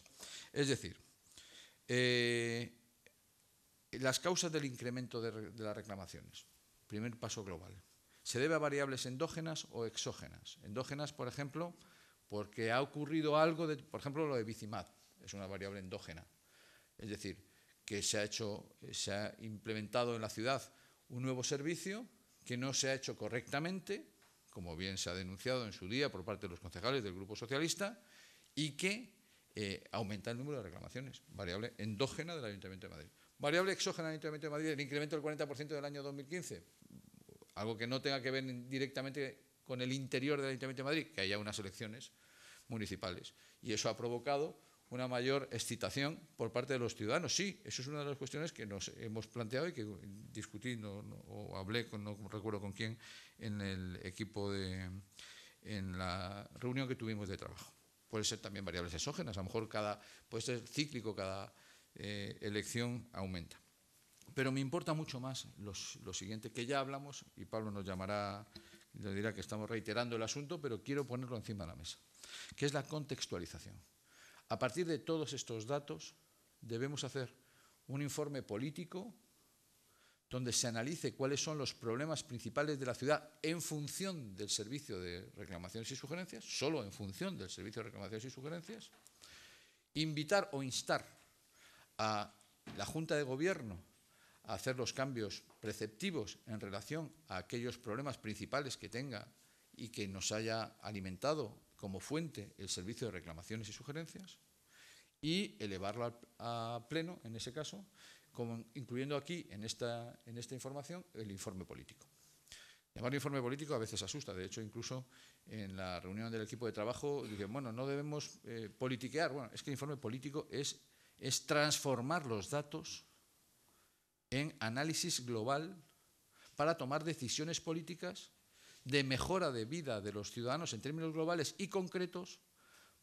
Es decir, eh, las causas del incremento de, las reclamaciones. Primer paso global. Se debe a variables endógenas o exógenas. Endógenas, por ejemplo, porque ha ocurrido algo, de, por ejemplo, lo de Bicimat, es una variable endógena. Es decir, que se ha, hecho, se ha implementado en la ciudad un nuevo servicio que no se ha hecho correctamente, como bien se ha denunciado en su día por parte de los concejales del Grupo Socialista, y que eh, aumenta el número de reclamaciones, variable endógena del Ayuntamiento de Madrid. Variable exógena del Ayuntamiento de Madrid, el incremento del 40% del año 2015, algo que no tenga que ver directamente con el interior del Ayuntamiento de Madrid, que haya unas elecciones municipales. Y eso ha provocado una mayor excitación por parte de los ciudadanos. Sí, eso es una de las cuestiones que nos hemos planteado y que discutí o hablé, con, no recuerdo con quién, en el equipo de, en la reunión que tuvimos de trabajo. Puede ser también variables exógenas, a lo mejor cada, puede ser cíclico cada eh, elección aumenta. Pero me importa mucho más lo siguiente, que ya hablamos, y Pablo nos llamará, nos dirá que estamos reiterando el asunto, pero quiero ponerlo encima de la mesa, que es la contextualización. A partir de todos estos datos debemos hacer un informe político donde se analice cuáles son los problemas principales de la ciudad en función del servicio de reclamaciones y sugerencias, solo en función del servicio de reclamaciones y sugerencias, invitar o instar a la Junta de Gobierno a hacer los cambios preceptivos en relación a aquellos problemas principales que tenga y que nos haya alimentado como fuente el servicio de reclamaciones y sugerencias y elevarlo a pleno, en ese caso, incluyendo aquí, en esta, en esta información, el informe político. el informe político a veces asusta. De hecho, incluso en la reunión del equipo de trabajo dicen, bueno, no debemos eh, politiquear. Bueno, es que el informe político es es transformar los datos en análisis global para tomar decisiones políticas de mejora de vida de los ciudadanos en términos globales y concretos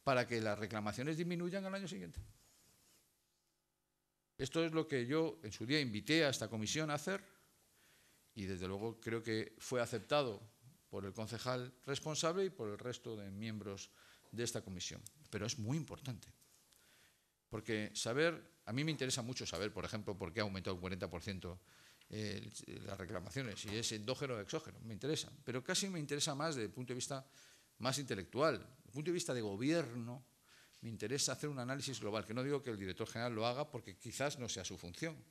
para que las reclamaciones disminuyan al año siguiente. Esto es lo que yo en su día invité a esta comisión a hacer y desde luego creo que fue aceptado por el concejal responsable y por el resto de miembros de esta comisión. Pero es muy importante. Porque saber, a mí me interesa mucho saber, por ejemplo, por qué ha aumentado un 40% eh, las reclamaciones, si es endógeno o exógeno, me interesa. Pero casi me interesa más desde el punto de vista más intelectual, desde el punto de vista de gobierno, me interesa hacer un análisis global, que no digo que el director general lo haga porque quizás no sea su función,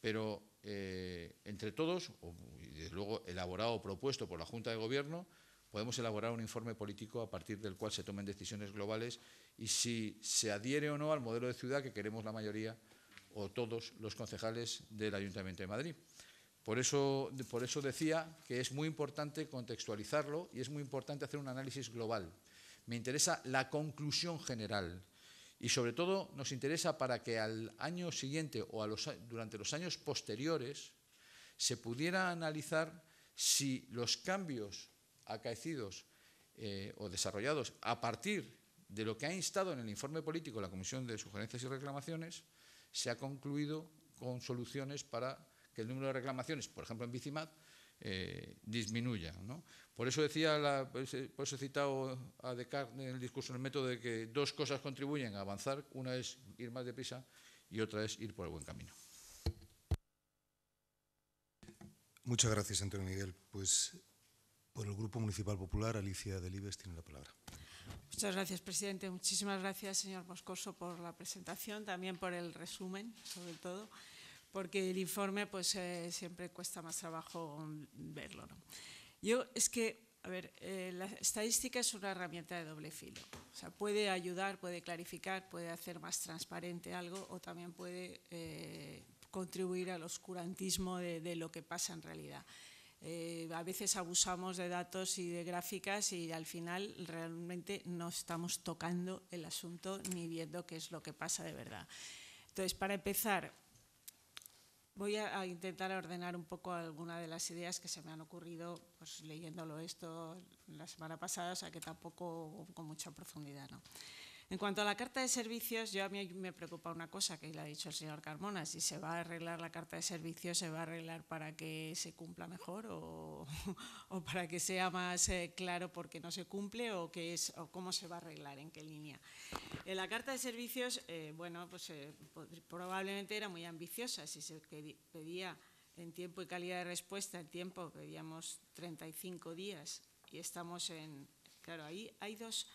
pero eh, entre todos, y desde luego elaborado o propuesto por la Junta de Gobierno, podemos elaborar un informe político a partir del cual se tomen decisiones globales y si se adhiere o no al modelo de ciudad que queremos la mayoría o todos los concejales del Ayuntamiento de Madrid. Por eso, por eso decía que es muy importante contextualizarlo y es muy importante hacer un análisis global. Me interesa la conclusión general y sobre todo nos interesa para que al año siguiente o durante los años posteriores se pudiera analizar si los cambios acaecidos eh, o desarrollados a partir de lo que ha instado en el informe político la Comisión de Sugerencias y Reclamaciones, se ha concluido con soluciones para que el número de reclamaciones, por ejemplo en Bicimat, eh, disminuya. Por eso decía, la, por eso he citado a Descartes en el discurso en el método de que dos cosas contribuyen a avanzar, una es ir más deprisa y otra es ir por el buen camino. Muchas gracias, Antonio Miguel. Pues por el Grupo Municipal Popular, Alicia Delibes tiene la palabra. Muchas gracias, presidente. Muchísimas gracias, señor Moscoso, por la presentación, también por el resumen, sobre todo, porque el informe pues, eh, siempre cuesta más trabajo verlo. ¿no? Yo es que, a ver, eh, la estadística es una herramienta de doble filo. O sea, puede ayudar, puede clarificar, puede hacer más transparente algo o también puede eh, contribuir al oscurantismo de, de lo que pasa en realidad. Eh, a veces abusamos de datos y de gráficas y al final realmente no estamos tocando el asunto ni viendo qué es lo que pasa de verdad. Entonces, para empezar, voy a, intentar ordenar un poco algunas de las ideas que se me han ocurrido pues, leyéndolo esto la semana pasada, o sea que tampoco con mucha profundidad. En cuanto a la carta de servicios, yo a mí me preocupa una cosa que le ha dicho el señor Carmona, si se va a arreglar la carta de servicios, ¿se va a arreglar para que se cumpla mejor o, *laughs* para que sea más eh, claro por qué no se cumple o, qué es, o cómo se va a arreglar, en qué línea? En la carta de servicios, eh, bueno, pues eh, probablemente era muy ambiciosa, si se pedía en tiempo y calidad de respuesta, en tiempo pedíamos 35 días y estamos en, claro, ahí hay dos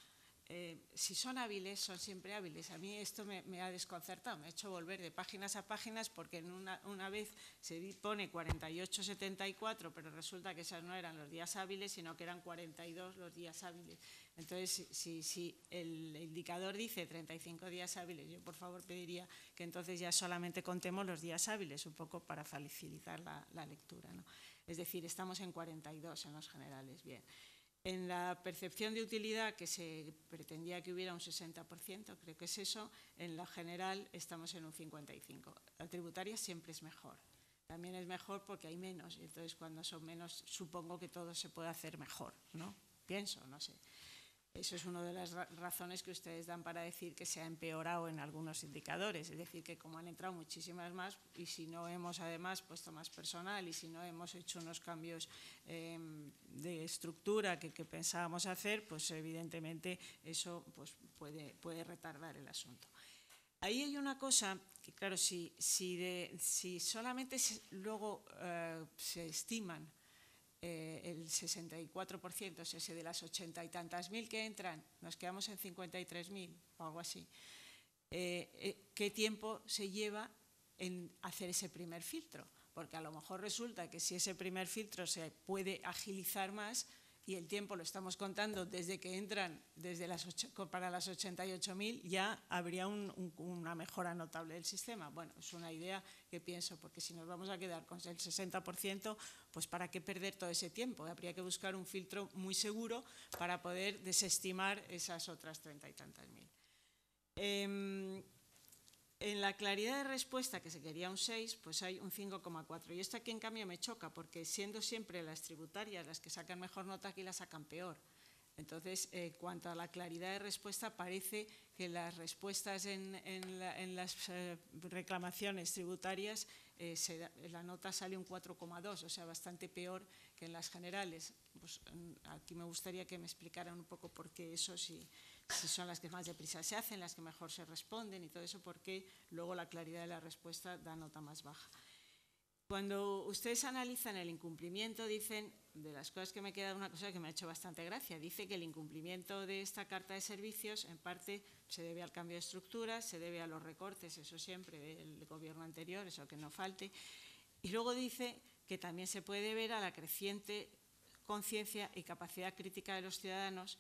eh, si son hábiles, son siempre hábiles. A mí esto me, ha desconcertado, me ha hecho volver de páginas a páginas porque en una, vez se pone 48-74, pero resulta que esos no eran los días hábiles, sino que eran 42 los días hábiles. Entonces, si, si el indicador dice 35 días hábiles, yo por favor pediría que entonces ya solamente contemos los días hábiles, un poco para facilitar la, lectura. ¿no? Es decir, estamos en 42 en los generales, bien en la percepción de utilidad, que se pretendía que hubiera un 60%, creo que es eso, en lo general estamos en un 55%. La tributaria siempre es mejor. También es mejor porque hay menos, y entonces cuando son menos supongo que todo se puede hacer mejor, ¿no? Pienso, no sé. Eso es una de las razones que ustedes dan para decir que se ha empeorado en algunos indicadores, es decir, que como han entrado muchísimas más y si no hemos además puesto más personal y si no hemos hecho unos cambios em, de estructura que, pensábamos hacer, pues evidentemente eso pues, puede, puede retardar el asunto. Ahí hay una cosa que, claro, si, si, si solamente luego eh, se estiman eh, el 64%, es ese de las ochenta y tantas mil que entran, nos quedamos en 53.000 o algo así. Eh, eh, ¿Qué tiempo se lleva en hacer ese primer filtro? Porque a lo mejor resulta que si ese primer filtro se puede agilizar más y el tiempo lo estamos contando desde que entran desde las para las 88.000, ya habría una mejora notable del sistema. Bueno, es una idea que pienso, porque si nos vamos a quedar con el 60%, pues ¿para qué perder todo ese tiempo? Habría que buscar un filtro muy seguro para poder desestimar esas otras treinta y tantas mil. Em, en la claridad de respuesta, que se quería un 6, pues hay un 5,4. Y esto aquí, en cambio, me choca, porque siendo siempre las tributarias las que sacan mejor nota, aquí las sacan peor. Entonces, eh, en cuanto a la claridad de respuesta, parece que las respuestas en, las eh, reclamaciones tributarias eh, la nota sale un 4,2, o sea, bastante peor que en las generales. Pues, mm, aquí me gustaría que me explicaran un poco por qué eso, si, si son las que más deprisa se hacen, las que mejor se responden y todo eso, porque luego la claridad de la respuesta da nota más baja. Cuando ustedes analizan el incumplimiento, dicen de las cosas que me queda una cosa que me ha hecho bastante gracia. Dice que el incumplimiento de esta carta de servicios en parte se debe al cambio de estructura, se debe a los recortes, eso siempre, del gobierno anterior, eso que no falte. Y luego dice que también se puede ver a la creciente conciencia y capacidad crítica de los ciudadanos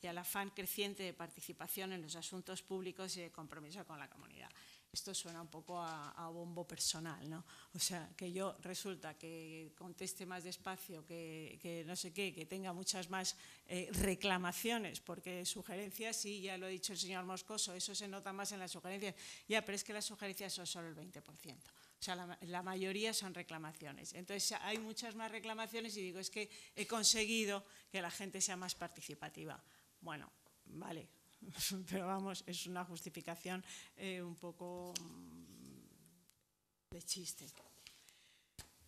y al afán creciente de participación en los asuntos públicos y de compromiso con la comunidad esto suena un poco a, bombo personal, ¿no? O sea, que yo resulta que conteste más despacio, que, no sé qué, que tenga muchas más eh, reclamaciones, porque sugerencias, sí, ya lo ha dicho el señor Moscoso, eso se nota más en las sugerencias. Ya, pero es que las sugerencias son solo el 20%. O sea, la mayoría son reclamaciones. Entonces, hay muchas más reclamaciones y digo, es que he conseguido que la gente sea más participativa. Bueno, vale, *laughs* pero vamos, es una justificación eh, un poco mm, de chiste.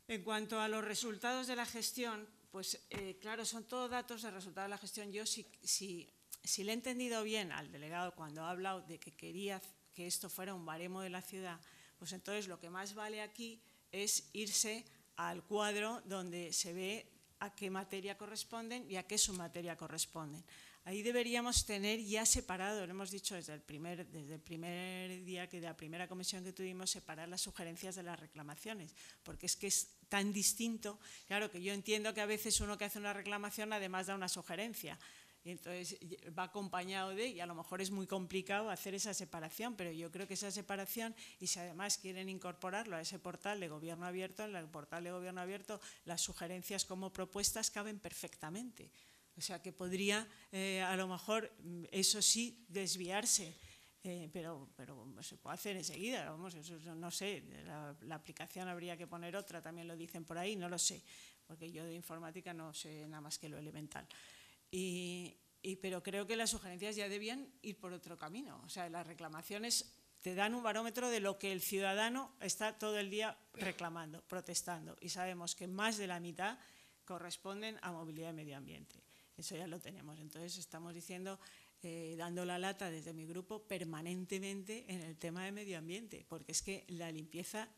En cuanto a los resultados de la gestión, pues eh, claro, son todos datos de resultados de la gestión. Yo si, si, si le he entendido bien al delegado cuando ha hablado de que quería que esto fuera un baremo de la ciudad, pues entonces lo que más vale aquí es irse al cuadro donde se ve a qué materia corresponden y a qué submateria corresponden. Ahí deberíamos tener ya separado, lo hemos dicho desde el primer, desde el primer día que de la primera comisión que tuvimos, separar las sugerencias de las reclamaciones, porque es que es tan distinto. Claro que yo entiendo que a veces uno que hace una reclamación además da una sugerencia, y entonces va acompañado de, y a lo mejor es muy complicado hacer esa separación, pero yo creo que esa separación, y si además quieren incorporarlo a ese portal de gobierno abierto, en el portal de gobierno abierto las sugerencias como propuestas caben perfectamente. O sea, que podría eh, a lo mejor, eso sí, desviarse. Eh, pero, pero se puede hacer enseguida, vamos, no sé, la, aplicación habría que poner otra, también lo dicen por ahí, no lo sé, porque yo de informática no sé nada más que lo elemental. pero creo que las sugerencias ya debían ir por otro camino, o sea, las reclamaciones te dan un barómetro de lo que el ciudadano está todo el día reclamando, protestando, y sabemos que más de la mitad corresponden a movilidad y medio ambiente eso ya lo tenemos. Entonces estamos diciendo, eh, dando la lata desde mi grupo permanentemente en el tema de medio ambiente, porque es que la limpieza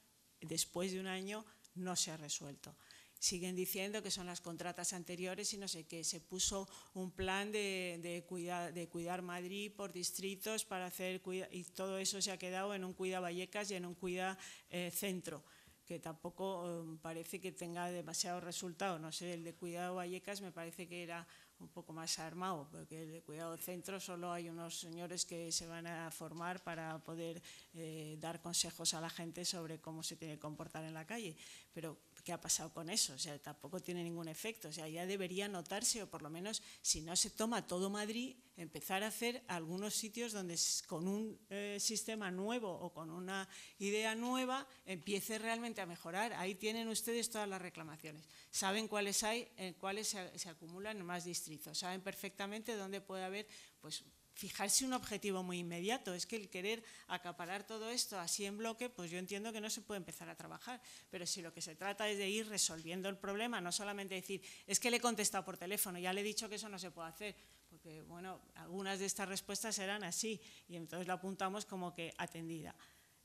después de un año no se ha resuelto. Siguen diciendo que son las contratas anteriores y no sé qué. Se puso un plan de, cuidar, de cuidar Madrid por distritos para hacer y todo eso se ha quedado en un cuida Vallecas y en un cuida eh, centro que tampoco eh, parece que tenga demasiado resultado. No sé, el de Cuidado Vallecas me parece que era un poco más armado, porque el cuidado centro solo hay unos señores que se van a formar para poder eh, dar consejos a la gente sobre cómo se tiene que comportar en la calle. Pero qué ha pasado con eso, o sea, tampoco tiene ningún efecto, o sea, ya debería notarse, o por lo menos, si no se toma todo Madrid, empezar a hacer algunos sitios donde con un eh, sistema nuevo o con una idea nueva empiece realmente a mejorar. Ahí tienen ustedes todas las reclamaciones. Saben cuáles hay, en cuáles se, acumulan más distritos. Saben perfectamente dónde puede haber pues, fijarse un objetivo muy inmediato. Es que el querer acaparar todo esto así en bloque, pues yo entiendo que no se puede empezar a trabajar. Pero si lo que se trata es de ir resolviendo el problema, no solamente decir, es que le he contestado por teléfono, ya le he dicho que eso no se puede hacer, porque bueno, algunas de estas respuestas eran así y entonces la apuntamos como que atendida.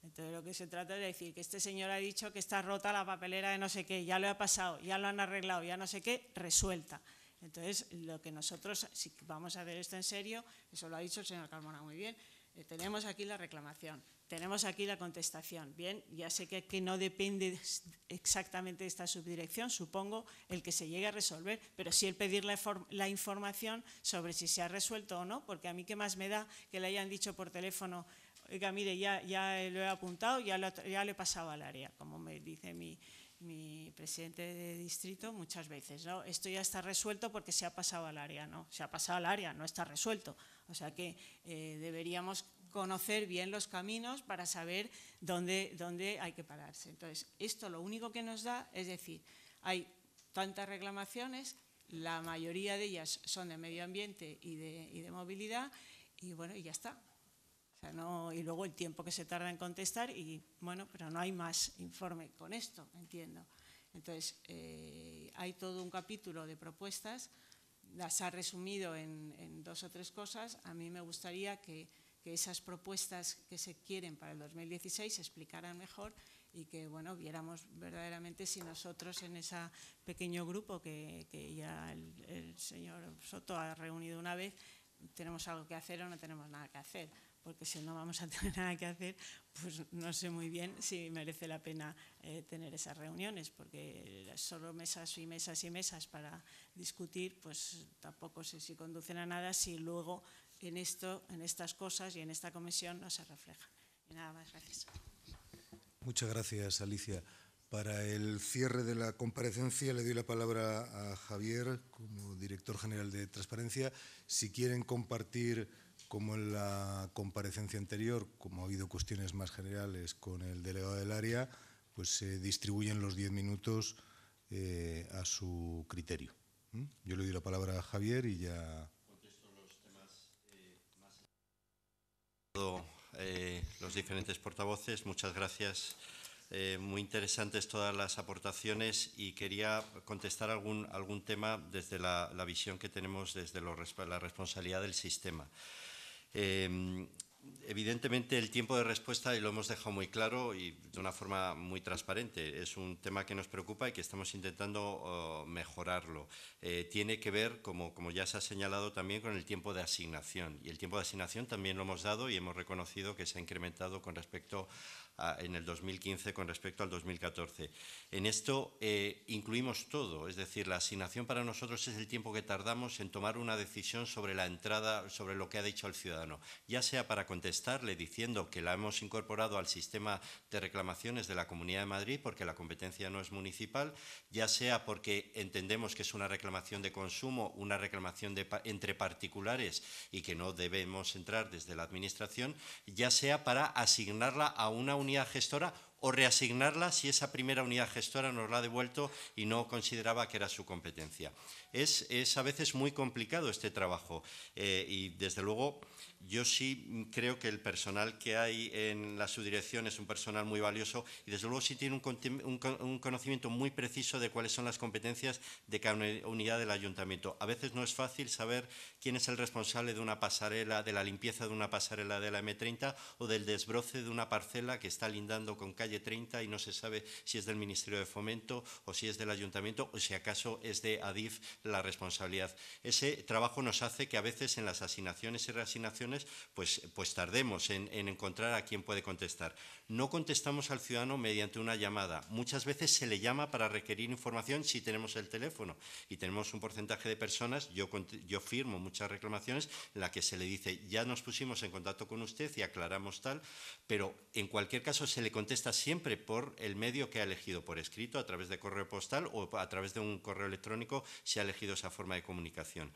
Entonces lo que se trata es de decir que este señor ha dicho que está rota la papelera de no sé qué, ya lo ha pasado, ya lo han arreglado, ya no sé qué, resuelta. Entonces, lo que nosotros, si vamos a ver esto en serio, eso lo ha dicho el señor Carmona muy bien, eh, tenemos aquí la reclamación, tenemos aquí la contestación. Bien, ya sé que no depende exactamente de esta subdirección, supongo, el que se llegue a resolver, pero sí el pedir la, información sobre si se ha resuelto o no, porque a mí qué más me da que le hayan dicho por teléfono, oiga, mire, ya, ya lo he apuntado, ya ya lo he pasado al área, como me dice mi, mi presidente de distrito muchas veces, ¿no? Esto ya está resuelto porque se ha pasado al área, ¿no? Se ha pasado al área, no está resuelto. O sea que eh, deberíamos conocer bien los caminos para saber dónde, dónde hay que pararse. Entonces, esto lo único que nos da es decir, hay tantas reclamaciones, la mayoría de ellas son de medio ambiente y de, y de movilidad, y bueno, y ya está y luego el tiempo que se tarda en contestar y bueno, pero no hay más informe con esto, entiendo. Entonces, eh, hay todo un capítulo de propuestas, las ha resumido en, dos o tres cosas. A mí me gustaría que, esas propuestas que se quieren para el 2016 se explicaran mejor y que bueno, viéramos verdaderamente si nosotros en ese pequeño grupo que, ya el señor Soto ha reunido una vez, tenemos algo que hacer o no tenemos nada que hacer porque si no vamos a tener nada que hacer, pues no sé muy bien si merece la pena eh, tener esas reuniones, porque solo mesas y mesas y mesas para discutir, pues tampoco sé si conducen a nada si luego en esto, en estas cosas y en esta comisión no se refleja. nada más, gracias. Muchas gracias, Alicia. Para el cierre de la comparecencia le doy la palabra a Javier como director general de Transparencia. Si quieren compartir como en la comparecencia anterior, como ha habido cuestiones más generales con el delegado del área, pues se distribuyen los diez minutos eh, a su criterio. Yo le doy la palabra a Javier y ya... los temas eh, más... Eh, los diferentes portavoces, muchas gracias. muy interesantes todas las aportaciones y quería contestar algún, algún tema desde la, visión que tenemos desde la responsabilidad del sistema. Em, evidentemente el tiempo de respuesta, y lo hemos dejado muy claro y de una forma muy transparente, es un tema que nos preocupa y que estamos intentando mejorarlo. Eh, tiene que ver, como, como ya se ha señalado también, con el tiempo de asignación. Y el tiempo de asignación también lo hemos dado y hemos reconocido que se ha incrementado con respecto a en el 2015 con respecto al 2014. En esto eh, incluimos todo, es decir, la asignación para nosotros es el tiempo que tardamos en tomar una decisión sobre la entrada, sobre lo que ha dicho el ciudadano, ya sea para contestarle diciendo que la hemos incorporado al sistema de reclamaciones de la Comunidad de Madrid porque la competencia no es municipal, ya sea porque entendemos que es una reclamación de consumo, una reclamación de, entre particulares y que no debemos entrar desde la Administración, ya sea para asignarla a una unidad gestora o reasignarla si esa primera unidad gestora nos la ha devuelto y no consideraba que era su competencia. Es, a veces muy complicado este trabajo eh, y desde luego yo sí creo que el personal que hay en la subdirección es un personal muy valioso y desde luego sí tiene un, conocimiento muy preciso de cuáles son las competencias de cada unidad del ayuntamiento. A veces no es fácil saber quién es el responsable de una pasarela, de la limpieza de una pasarela de la M30 o del desbroce de una parcela que está lindando con calle 30 y no se sabe si es del Ministerio de Fomento o si es del ayuntamiento o si acaso es de ADIF la responsabilidad. Ese trabajo nos hace que a veces en las asignaciones y reasignaciones pues, pues, tardemos en, encontrar a quién puede contestar. No contestamos al ciudadano mediante una llamada. Muchas veces se le llama para requerir información si tenemos el teléfono y tenemos un porcentaje de personas, yo, firmo muchas reclamaciones, en la que se le dice, ya nos pusimos en contacto con usted y aclaramos tal, pero en cualquier caso se le contesta siempre por el medio que ha elegido, por escrito, a través de correo postal o a través de un correo electrónico, si ha elegido esa forma de comunicación.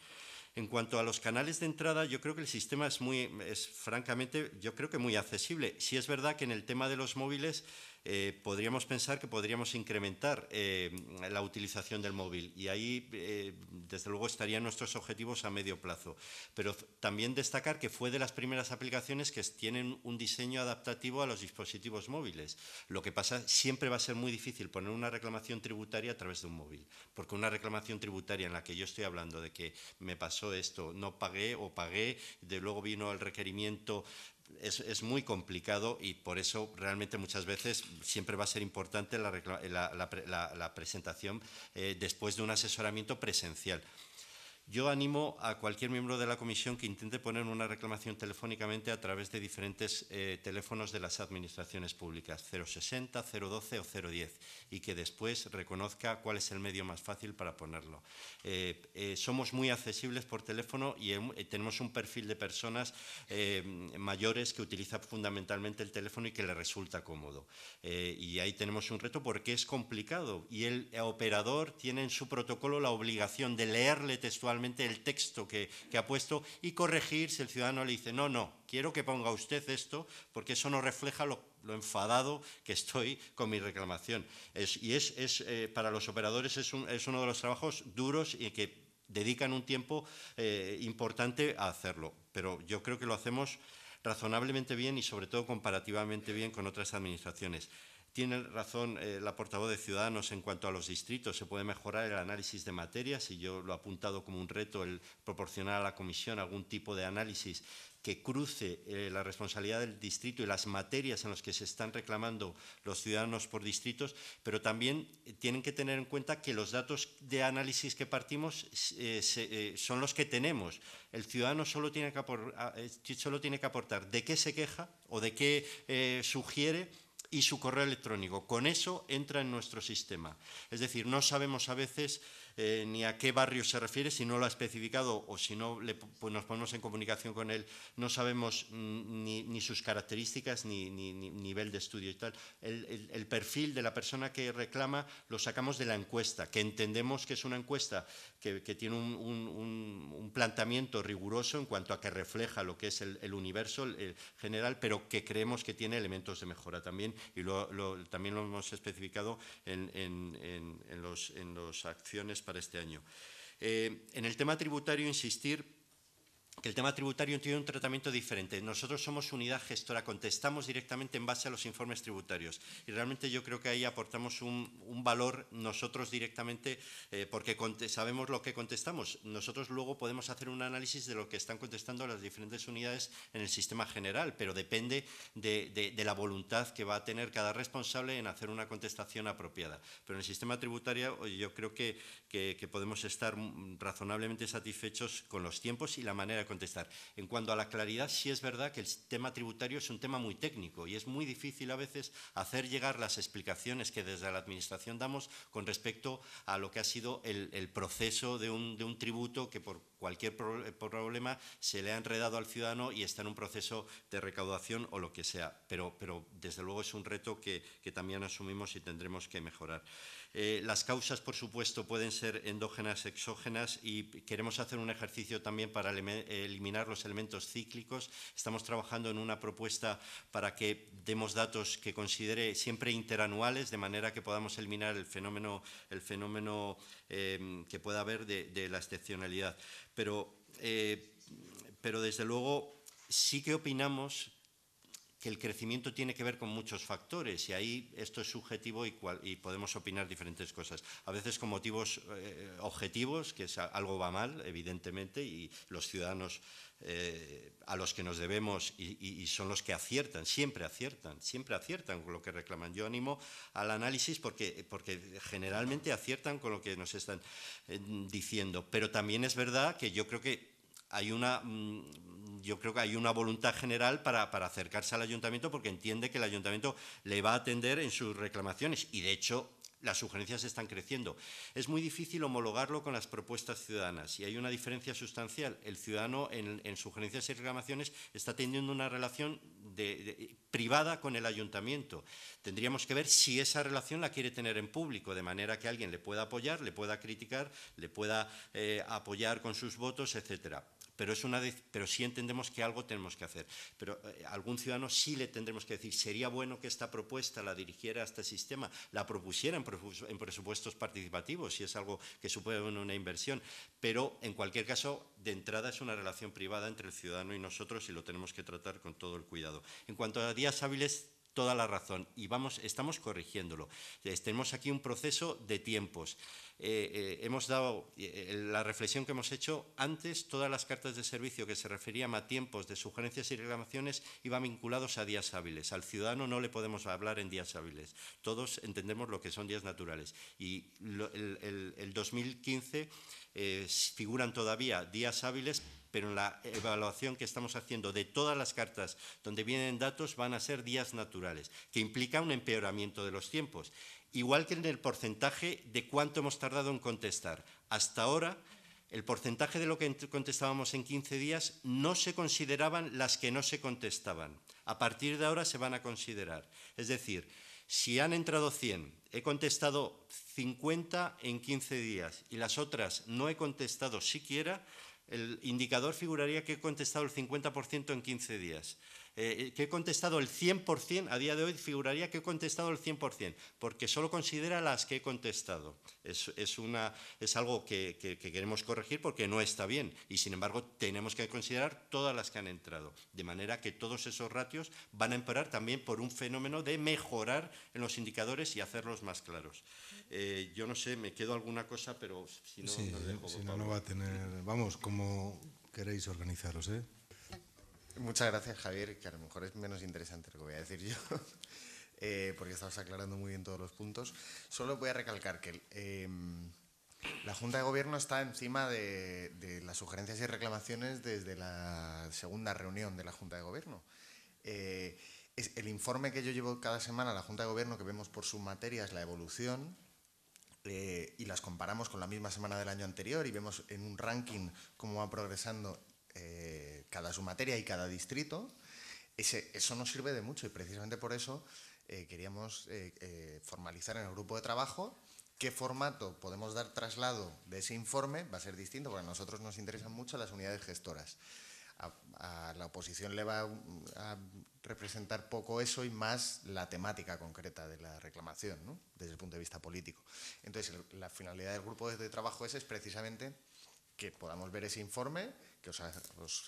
En cuanto a los canales de entrada, yo creo que el sistema es muy, es francamente, yo creo que muy accesible. Si es verdad que en el tema de los móviles eh, podríamos pensar que podríamos incrementar eh, la utilización del móvil y ahí, eh, desde luego, estarían nuestros objetivos a medio plazo. Pero también destacar que fue de las primeras aplicaciones que tienen un diseño adaptativo a los dispositivos móviles. Lo que pasa, siempre va a ser muy difícil poner una reclamación tributaria a través de un móvil, porque una reclamación tributaria en la que yo estoy hablando de que me pasó esto, no pagué o pagué, de luego vino el requerimiento es, muy complicado y por eso realmente muchas veces siempre va a ser importante la, presentación eh, después de un asesoramiento presencial. Yo animo a cualquier miembro de la comisión que intente poner una reclamación telefónicamente a través de diferentes eh, teléfonos de las administraciones públicas, 060, 012 o 010, y que después reconozca cuál es el medio más fácil para ponerlo. Eh, eh, somos muy accesibles por teléfono y tenemos un perfil de personas mayores que utiliza fundamentalmente el teléfono y que le resulta cómodo. y ahí tenemos un reto porque es complicado y el operador tiene en su protocolo la obligación de leerle textualmente el texto que, ha puesto y corregir si el ciudadano le dice, no, no, quiero que ponga usted esto porque eso no refleja lo, enfadado que estoy con mi reclamación. y es, eh, para los operadores es, uno de los trabajos duros y que dedican un tiempo eh, importante a hacerlo. Pero yo creo que lo hacemos razonablemente bien y sobre todo comparativamente bien con otras administraciones. Tiene razón eh, la portavoz de Ciudadanos en cuanto a los distritos. Se puede mejorar el análisis de materias y yo lo he apuntado como un reto el proporcionar a la comisión algún tipo de análisis que cruce eh, la responsabilidad del distrito y las materias en las que se están reclamando los ciudadanos por distritos, pero también eh, tienen que tener en cuenta que los datos de análisis que partimos son los que tenemos. El ciudadano ah, solo tiene que aportar de qué se queja o de qué sugiere y su correo electrónico. Con eso entra en nuestro sistema. Es decir, no sabemos a veces eh, ni a qué barrio se refiere, si no lo ha especificado o si no pues nos ponemos en comunicación con él, no sabemos mm, ni, sus características, ni, nivel de estudio y tal. El, perfil de la persona que reclama lo sacamos de la encuesta, que entendemos que es una encuesta que, tiene un, planteamiento riguroso en cuanto a que refleja lo que es el, universo general, pero que creemos que tiene elementos de mejora también, y también lo hemos especificado en, en, en las acciones para este año. Eh, en el tema tributario, insistir que el tema tributario tiene un tratamiento diferente. Nosotros somos unidad gestora, contestamos directamente en base a los informes tributarios y realmente yo creo que ahí aportamos un, un valor nosotros directamente eh, porque sabemos lo que contestamos. Nosotros luego podemos hacer un análisis de lo que están contestando las diferentes unidades en el sistema general, pero depende de, de, la voluntad que va a tener cada responsable en hacer una contestación apropiada. Pero en el sistema tributario yo creo que, que, que podemos estar razonablemente satisfechos con los tiempos y la manera en cuanto a la claridad, sí es verdad que el tema tributario es un tema muy técnico y es muy difícil a veces hacer llegar las explicaciones que desde la Administración damos con respecto a lo que ha sido el, proceso de un, tributo que por cualquier eh, problema se le ha enredado al ciudadano y está en un proceso de recaudación o lo que sea. Pero, desde luego es un reto que también asumimos y tendremos que mejorar. Eh, las causas, por supuesto, pueden ser endógenas, exógenas y queremos hacer un ejercicio también para eliminar los elementos cíclicos. Estamos trabajando en una propuesta para que demos datos que considere siempre interanuales, de manera que podamos eliminar el fenómeno, el fenómeno em, que pueda haber de, la excepcionalidad. Pero, eh, pero desde luego, sí que opinamos que el crecimiento tiene que ver con muchos factores y ahí esto es subjetivo y, podemos opinar diferentes cosas. A veces con motivos eh, objetivos, que es, algo va mal, evidentemente, y los ciudadanos eh, a los que nos debemos y, son los que aciertan, siempre aciertan, siempre aciertan con lo que reclaman. Yo animo al análisis porque, porque generalmente aciertan con lo que nos están eh, diciendo, pero también es verdad que yo creo que hay una... Mm, yo creo que hay una voluntad general para, acercarse al ayuntamiento porque entiende que el ayuntamiento le va a atender en sus reclamaciones y de hecho las sugerencias están creciendo. Es muy difícil homologarlo con las propuestas ciudadanas y hay una diferencia sustancial. El ciudadano en, sugerencias y reclamaciones está teniendo una relación privada con el ayuntamiento. Tendríamos que ver si esa relación la quiere tener en público, de manera que alguien le pueda apoyar, le pueda criticar, le pueda eh, apoyar con sus votos, etcétera pero, es una pero sí entendemos que algo tenemos que hacer. Pero a eh, algún ciudadano sí le tendremos que decir, sería bueno que esta propuesta la dirigiera a este sistema, la propusiera en presupuestos participativos, si es algo que supone una inversión. Pero en cualquier caso, de entrada es una relación privada entre el ciudadano y nosotros y lo tenemos que tratar con todo el cuidado. En cuanto a días hábiles, toda la razón y vamos, estamos corrigiéndolo. Tenemos aquí un proceso de tiempos. Eh, eh, hemos dado eh, la reflexión que hemos hecho antes, todas las cartas de servicio que se referían a tiempos de sugerencias y reclamaciones iban vinculados a días hábiles. Al ciudadano no le podemos hablar en días hábiles. Todos entendemos lo que son días naturales. Y el, el 2015 eh, figuran todavía días hábiles, pero en la evaluación que estamos haciendo de todas las cartas donde vienen datos van a ser días naturales, que implica un empeoramiento de los tiempos, igual que en el porcentaje de cuánto hemos tardado en contestar. Hasta ahora, el porcentaje de lo que contestábamos en 15 días no se consideraban las que no se contestaban. A partir de ahora se van a considerar. Es decir, si han entrado 100, he contestado 50 en 15 días y las otras no he contestado siquiera, el indicador figuraría que he contestado el 50% en 15 días. Eh, eh, que he contestado el 100%, a día de hoy figuraría que he contestado el 100%, porque solo considera las que he contestado. Es, es una, es algo que, queremos corregir porque no está bien y sin embargo tenemos que considerar todas las que han entrado, de manera que todos esos ratios van a empeorar también por un fenómeno de mejorar en los indicadores y hacerlos más claros. Eh, yo no sé, me quedo alguna cosa, pero si no, no, va a tener, vamos, como queréis organizaros, Muchas gracias, Javier, que a lo mejor es menos interesante lo que voy a decir yo, *laughs* eh, porque estabas aclarando muy bien todos los puntos. Solo voy a recalcar que em, la Junta de Gobierno está encima de, las sugerencias y reclamaciones desde la segunda reunión de la Junta de Gobierno. Eh, el informe que yo llevo cada semana a la Junta de Gobierno, que vemos por su materia es la evolución, eh, y las comparamos con la misma semana del año anterior y vemos en un ranking cómo va progresando eh, cada materia y cada distrito, eso nos sirve de mucho y precisamente por eso eh, queríamos eh, eh, formalizar en el grupo de trabajo qué formato podemos dar traslado de ese informe, va a ser distinto porque a nosotros nos interesan mucho las unidades gestoras. A, la oposición le va a, representar poco eso y más la temática concreta de la reclamación, desde el punto de vista político. Entonces, la finalidad del grupo de trabajo ese es precisamente que podamos ver ese informe, que os,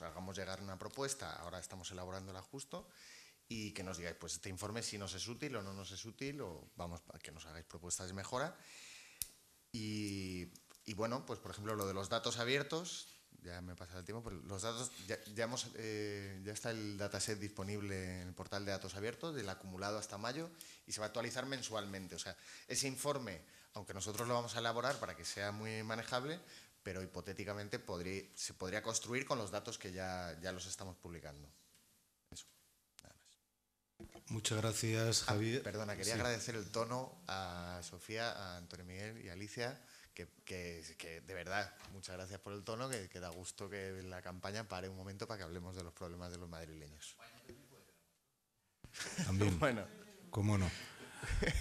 hagamos llegar una propuesta, ahora estamos elaborándola justo, y que nos digáis, pues este informe si nos es útil o no nos es útil, o vamos, que nos hagáis propuestas de mejora. Y, bueno, pues por ejemplo lo de los datos abiertos, ya me pasa el tiempo, pero los datos, ya, eh, ya, está el dataset disponible en el portal de datos abiertos, del acumulado hasta mayo, y se va a actualizar mensualmente. O sea, ese informe, aunque nosotros lo vamos a elaborar para que sea muy manejable, pero hipotéticamente se podría construir con los datos que ya, ya los estamos publicando. Eso, Muchas gracias, ah, Javier. perdona, quería agradecer el tono a Sofía, a Antonio Miguel y Alicia. Que, de verdad, muchas gracias por el tono, que, da gusto que la campaña pare un momento para que hablemos de los problemas de los madrileños. También. *laughs* bueno. ¿Cómo no?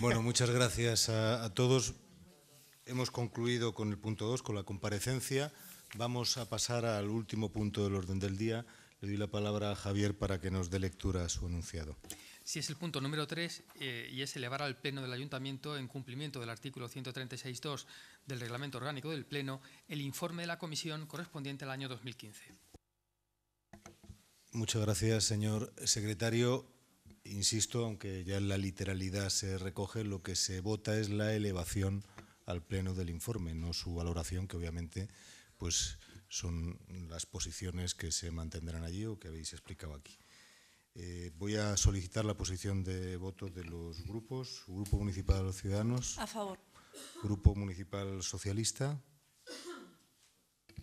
Bueno, muchas gracias a todos. Hemos concluido con el punto 2, con la comparecencia. Vamos a pasar al último punto del orden del día. Le doy la palabra a Javier para que nos dé lectura a su enunciado. Sí, es el punto número 3 eh, y es elevar al Pleno del Ayuntamiento, en cumplimiento del artículo 136.2 del Reglamento Orgánico del Pleno, el informe de la Comisión correspondiente al año 2015. Muchas gracias, señor secretario. Insisto, aunque ya en la literalidad se recoge, lo que se vota es la elevación al pleno del informe, no su valoración, que obviamente pues, son las posiciones que se mantendrán allí o que habéis explicado aquí. Eh, voy a solicitar la posición de voto de los grupos. Grupo Municipal de los Ciudadanos. A favor. Grupo Municipal Socialista.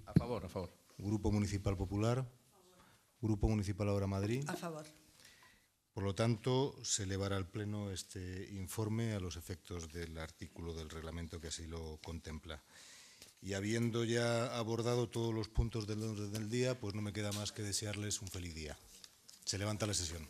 A favor, a favor. Grupo Municipal Popular. Grupo Municipal Ahora Madrid. A favor. Por lo tanto, se elevará al Pleno este informe a los efectos del artículo del reglamento que así lo contempla. Y habiendo ya abordado todos los puntos del orden del día, pues no me queda más que desearles un feliz día. Se levanta la sesión.